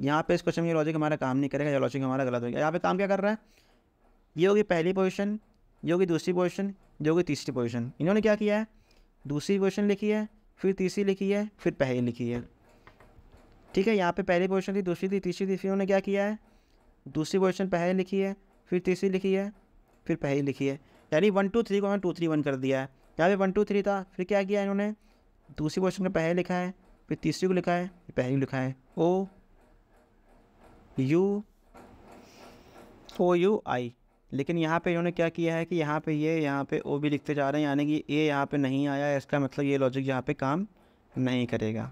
यहाँ पर इस क्वेश्चन में लॉजिक हमारा काम नहीं करेगा या लॉजिक हमारा गलत हो गया यहाँ पे काम क्या कर रहा है ये होगी पहली पोजिशन ये होगी दूसरी पोजिशन ये होगी तीसरी पोजिशन इन्होंने क्या किया है दूसरी पोजिशन लिखी है फिर तीसरी लिखी है फिर पहली लिखी है ठीक है यहाँ पे पहली पोजिशन थी दूसरी थी तीसरी थी फिर उन्होंने क्या किया है दूसरी पोजिशन पहले लिखी है फिर तीसरी लिखी है फिर पहली लिखी है यानी वन टू थ्री को उन्होंने टू थ्री वन कर दिया है यहाँ पे वन टू थ्री था फिर क्या किया इन्होंने दूसरी पोजिशन को पहले लिखा है फिर तीसरी को लिखा है फिर पहली लिखा है ओ यू ओ यू आई लेकिन यहाँ पे इन्होंने क्या किया है कि यहाँ पे ये यहाँ पे ओ भी लिखते जा रहे हैं यानी कि ए यहाँ पे नहीं आया इसका मतलब ये लॉजिक यहाँ पे काम नहीं करेगा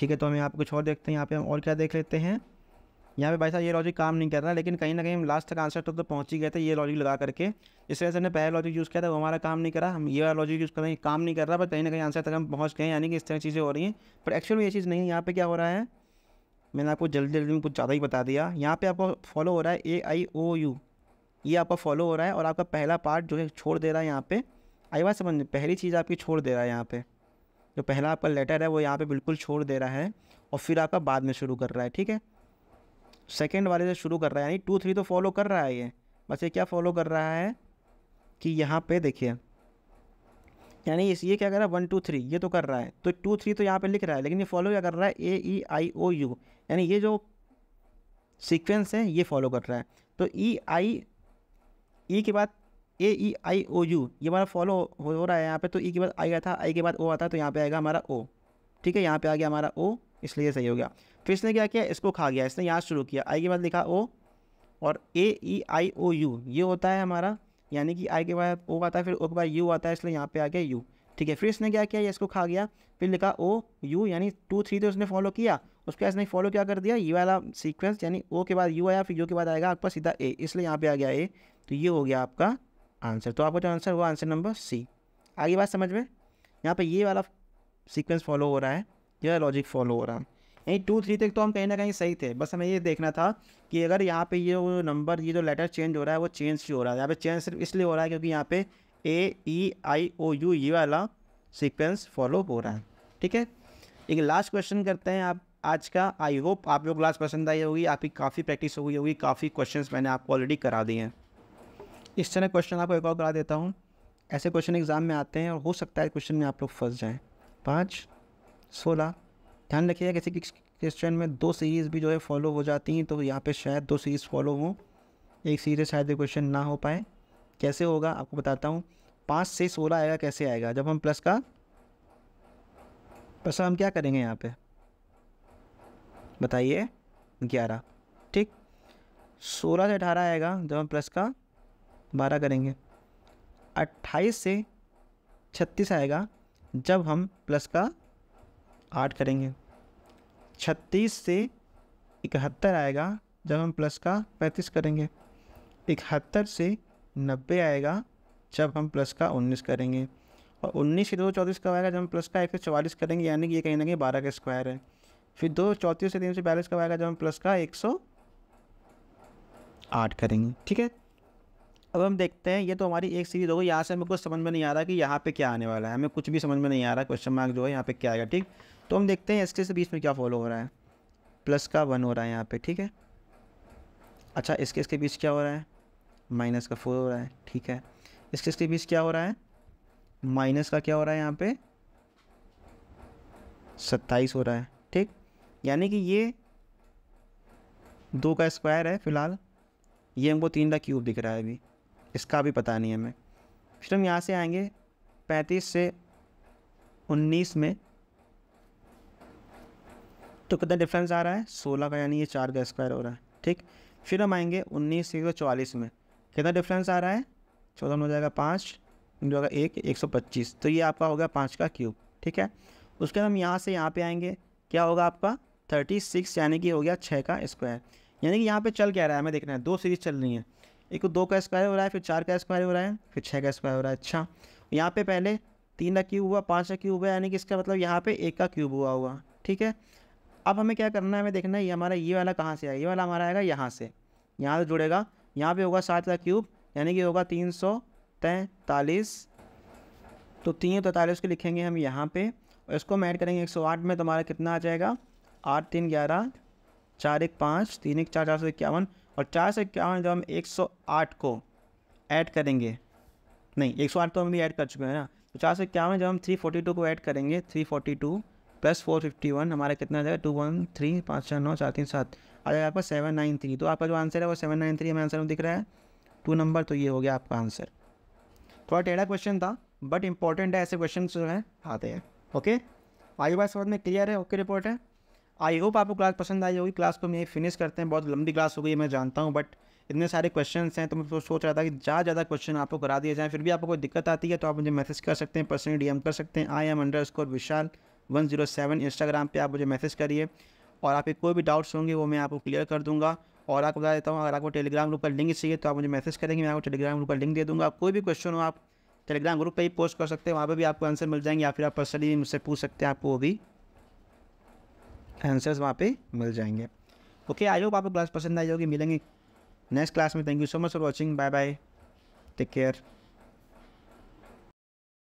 ठीक है तो हम यहाँ पर कुछ और देखते हैं यहाँ पर हम और क्या देख लेते हैं यहाँ पे भाई साहब ये लॉजिक काम नहीं कर रहा लेकिन कहीं ना कहीं हम लास्ट तक आंसर तक तो, तो पहुँच ही गए थे ये लॉजिक लगा करके इस वजह से हमने पहला लॉजिक यूज़ किया था वो हमारा काम नहीं करा हम ये वाला लॉजिक यूज़ कर रहे हैं काम नहीं कर रहा पर कहीं ना कहीं आंसर तक हम पहुँच गए यानी कि इस तरह चीज़ें हो रही हैं पर एक्चुअल में ये चीज़ नहीं यहाँ पर क्या हो रहा है मैंने आपको जल्दी जल्दी में कुछ ज़्यादा ही बता दिया यहाँ पर आपको फॉलो हो रहा है ए आई ओ यू ये आपका फॉलो हो रहा है और आपका पहला पार्ट जो है छोड़ दे रहा है यहाँ पर आई बात समझ पहली चीज़ आपकी छोड़ दे रहा है यहाँ पर जो पहला आपका लेटर है वो यहाँ पे बिल्कुल छोड़ दे रहा है और फिर आपका बाद में शुरू कर रहा है ठीक है सेकेंड वाले से शुरू कर रहा है यानी टू थ्री तो फॉलो कर रहा है ये बस ये क्या फॉलो कर रहा है कि यहाँ पे देखिए यानी इस ये क्या कर रहा है वन टू थ्री ये तो कर रहा है तो टू थ्री तो यहाँ पे लिख रहा है लेकिन ये फॉलो क्या कर रहा है ए ई आई ओ यू यानी ये जो सीक्वेंस है ये फॉलो कर रहा है तो ई आई ई के बाद ए ई आई ओ यू ये हमारा फॉलो हो रहा है यहाँ पे तो ई e के बाद आई आया था आई के बाद ओ आता है तो यहाँ पे आएगा हमारा ओ ठीक है यहाँ पे आ गया हमारा ओ इसलिए सही हो गया फिर इसने क्या किया इसको खा गया इसने यहाँ शुरू किया आई के बाद लिखा ओ और ए ई आई ओ यू ये होता है हमारा यानी कि आई के बाद ओ आता है फिर ओ के बाद यू आता है इसलिए यहाँ पे आ गया यू ठीक है फिर इसने क्या किया इसको खा गया फिर लिखा ओ यू यानी टू थ्री तो उसने फॉलो किया उसके बाद इसने फॉलो क्या कर दिया यू वाला सीक्वेंस यानी ओ के बाद यू आया फिर यू के बाद आएगा आपका सीधा ए इसलिए यहाँ पे आ गया ए तो ये हो गया आपका आंसर तो आपका जो आंसर हुआ आंसर नंबर सी आगे बात समझ में यहाँ पे ये वाला सीक्वेंस फॉलो हो रहा है यह लॉजिक फॉलो हो रहा है यानी टू थ्री तक तो हम कहीं ना कहीं सही थे बस हमें ये देखना था कि अगर यहाँ पे ये नंबर ये जो लेटर चेंज हो रहा है वो चेंज क्यों हो रहा है यहाँ पे चेंज सिर्फ इसलिए हो रहा है क्योंकि यहाँ पे ए ई आई ओ यू ये वाला सीक्वेंस फॉलो हो रहा है ठीक है एक लास्ट क्वेश्चन करते हैं आप आज का आई होप आप लोग क्लास पसंद आई होगी आपकी काफ़ी प्रैक्टिस हो गई होगी काफ़ी क्वेश्चन मैंने आपको ऑलरेडी करा दिए हैं इस तरह क्वेश्चन आपको एक और करा देता हूँ ऐसे क्वेश्चन एग्ज़ाम में आते हैं और हो सकता है क्वेश्चन में आप लोग फंस जाएँ पाँच सोलह ध्यान रखिएगा किसी क्वेश्चन में दो सीरीज़ भी जो है फॉलो हो जाती हैं तो यहाँ पे शायद दो सीरीज़ फॉलो हों एक सीरीज शायद ये क्वेश्चन ना हो पाए कैसे होगा आपको बताता हूँ पाँच से सोलह आएगा कैसे आएगा जब हम प्लस का प्लस हम क्या करेंगे यहाँ पे बताइए ग्यारह ठीक सोलह से अठारह आएगा जब हम प्लस का बारह करेंगे अट्ठाईस से छत्तीस आएगा जब हम प्लस का आठ करेंगे छत्तीस से इकहत्तर आएगा जब हम प्लस का पैंतीस करेंगे इकहत्तर से नब्बे आएगा जब हम प्लस का उन्नीस करेंगे और उन्नीस से दो चौंतीस कब आएगा जब हम प्लस का एक सौ चवालीस करेंगे यानी कि ये कहीं ना कहीं बारह का स्क्वायर है फिर दो चौंतीस से तीन सौ बयालीस कब आएगा जब हम प्लस का एक सौ आठ करेंगे ठीक है अब हम देखते हैं ये तो हमारी एक सीरीज़ हो गई यहाँ से हमें कुछ समझ में नहीं आ रहा कि यहाँ पे क्या आने वाला है हमें कुछ भी समझ में नहीं आ रहा क्वेश्चन मार्क जो है यहाँ पे क्या आएगा ठीक तो हम देखते हैं इसके से बीच में क्या फॉलो हो रहा है प्लस का वन हो रहा है यहाँ पे ठीक है अच्छा इसके इसके बीच क्या हो रहा है माइनस का फोर हो रहा है ठीक है इसके इसके बीच क्या हो रहा है माइनस का क्या हो रहा है यहाँ पे सत्ताईस हो रहा है ठीक यानी कि ये दो का स्क्वायर है फिलहाल ये हमको तीन का क्यूब दिख रहा है अभी इसका भी पता नहीं हमें फिर हम यहाँ से आएंगे पैंतीस से उन्नीस में तो कितना डिफरेंस आ रहा है सोलह का यानी ये चार का स्क्वायर हो रहा है ठीक फिर हम आएंगे उन्नीस से एक सौ चौवालीस में कितना डिफरेंस आ रहा है चौदह में हो जाएगा पाँच जो होगा एक एक सौ पच्चीस तो ये आपका हो गया पाँच का क्यूब ठीक है उसके बाद हम यहाँ से यहाँ पे आएंगे क्या होगा आपका थर्टी सिक्स यानी कि हो गया छः का स्क्वायर यानी कि यहाँ पे चल क्या रहा है हमें देखना है दो सीरीज़ चल रही हैं एक दो का स्क्वायर हो रहा है फिर चार का स्क्वायर हो रहा है फिर छः का स्क्वायर हो रहा है अच्छा यहाँ पे पहले तीन का क्यूब हुआ पाँच का क्यूब हुआ यानी कि इसका मतलब यहाँ पे एक का क्यूब हुआ हुआ ठीक है अब हमें क्या करना है हमें देखना है ये हमारा ये वाला कहाँ से आएगा ये वाला हमारा आएगा यहाँ से यहाँ से जुड़ेगा यहाँ पर होगा सात का क्यूब यानी कि होगा तीन सौ तैंतालीस तो तीन तैंतालीस के लिखेंगे हम यहाँ पर और इसको हम ऐड करेंगे एक सौ आठ में तो हमारा कितना आ जाएगा आठ तीन ग्यारह चार एक पाँच तीन एक चार चार सौ इक्यावन और चार सौ इक्यावन जब हम एक सौ आठ को ऐड करेंगे नहीं एक सौ आठ तो हम भी ऐड कर चुके हैं ना तो चार सौ इक्यावन जब हम थ्री फोर्टी टू को ऐड करेंगे three forty two plus four fifty one हमारा कितना आ जाएगा टू वन थ्री पाँच छः नौ चार तीन सात आ जाएगा आपका सेवन नाइन थ्री तो आपका जो आंसर है वो सेवन नाइन थ्री हमें आंसर में दिख रहा है टू नंबर तो ये हो गया आपका आंसर थोड़ा टेढ़ा क्वेश्चन था बट इंपॉर्टेंट है ऐसे क्वेश्चन जो है आते हैं ओके आई बात समझ में क्लियर है ओके रिपोर्ट है आई होप आपको क्लास पसंद आई होगी क्लास को हम यही फिनिश करते हैं बहुत लंबी क्लास हो गई मैं जानता हूँ बट इतने सारे क्वेश्चन हैं तो मैं तो सोच रहा था कि ज़्यादा ज़्यादा क्वेश्चन आपको करा दिए जाए फिर भी आपको कोई दिक्कत आती है तो आप मुझे मैसेज कर सकते हैं पर्सनली डी कर सकते हैं I M underscore Vishal one zero seven Instagram पर आप मुझे मैसेज करिए और आपके कोई भी डाउट्स होंगे वो मैं आपको क्लियर कर दूँगा और आपको बता देता हूँ अगर आपको टेलीग्राम ग्रुप का लिंक चाहिए तो आप मुझे मैसेज करेंगे मैं आपको टेलीग्राम ग्रुप का लिंक दे दूँगा कोई भी क्वेश्चन हो आप टेलीग्राम ग्रुप पर ही पोस्ट कर सकते हैं वहाँ पर भी आपको आंसर मिल जाएंगे या फिर आप पर्सनली मुझसे पूछ सकते हैं आपको वो भी आंसर्स वहाँ पे मिल जाएंगे ओके आई होप आपको क्लास पसंद आई होगी मिलेंगे नेक्स्ट क्लास में thank you so much for watching bye bye take care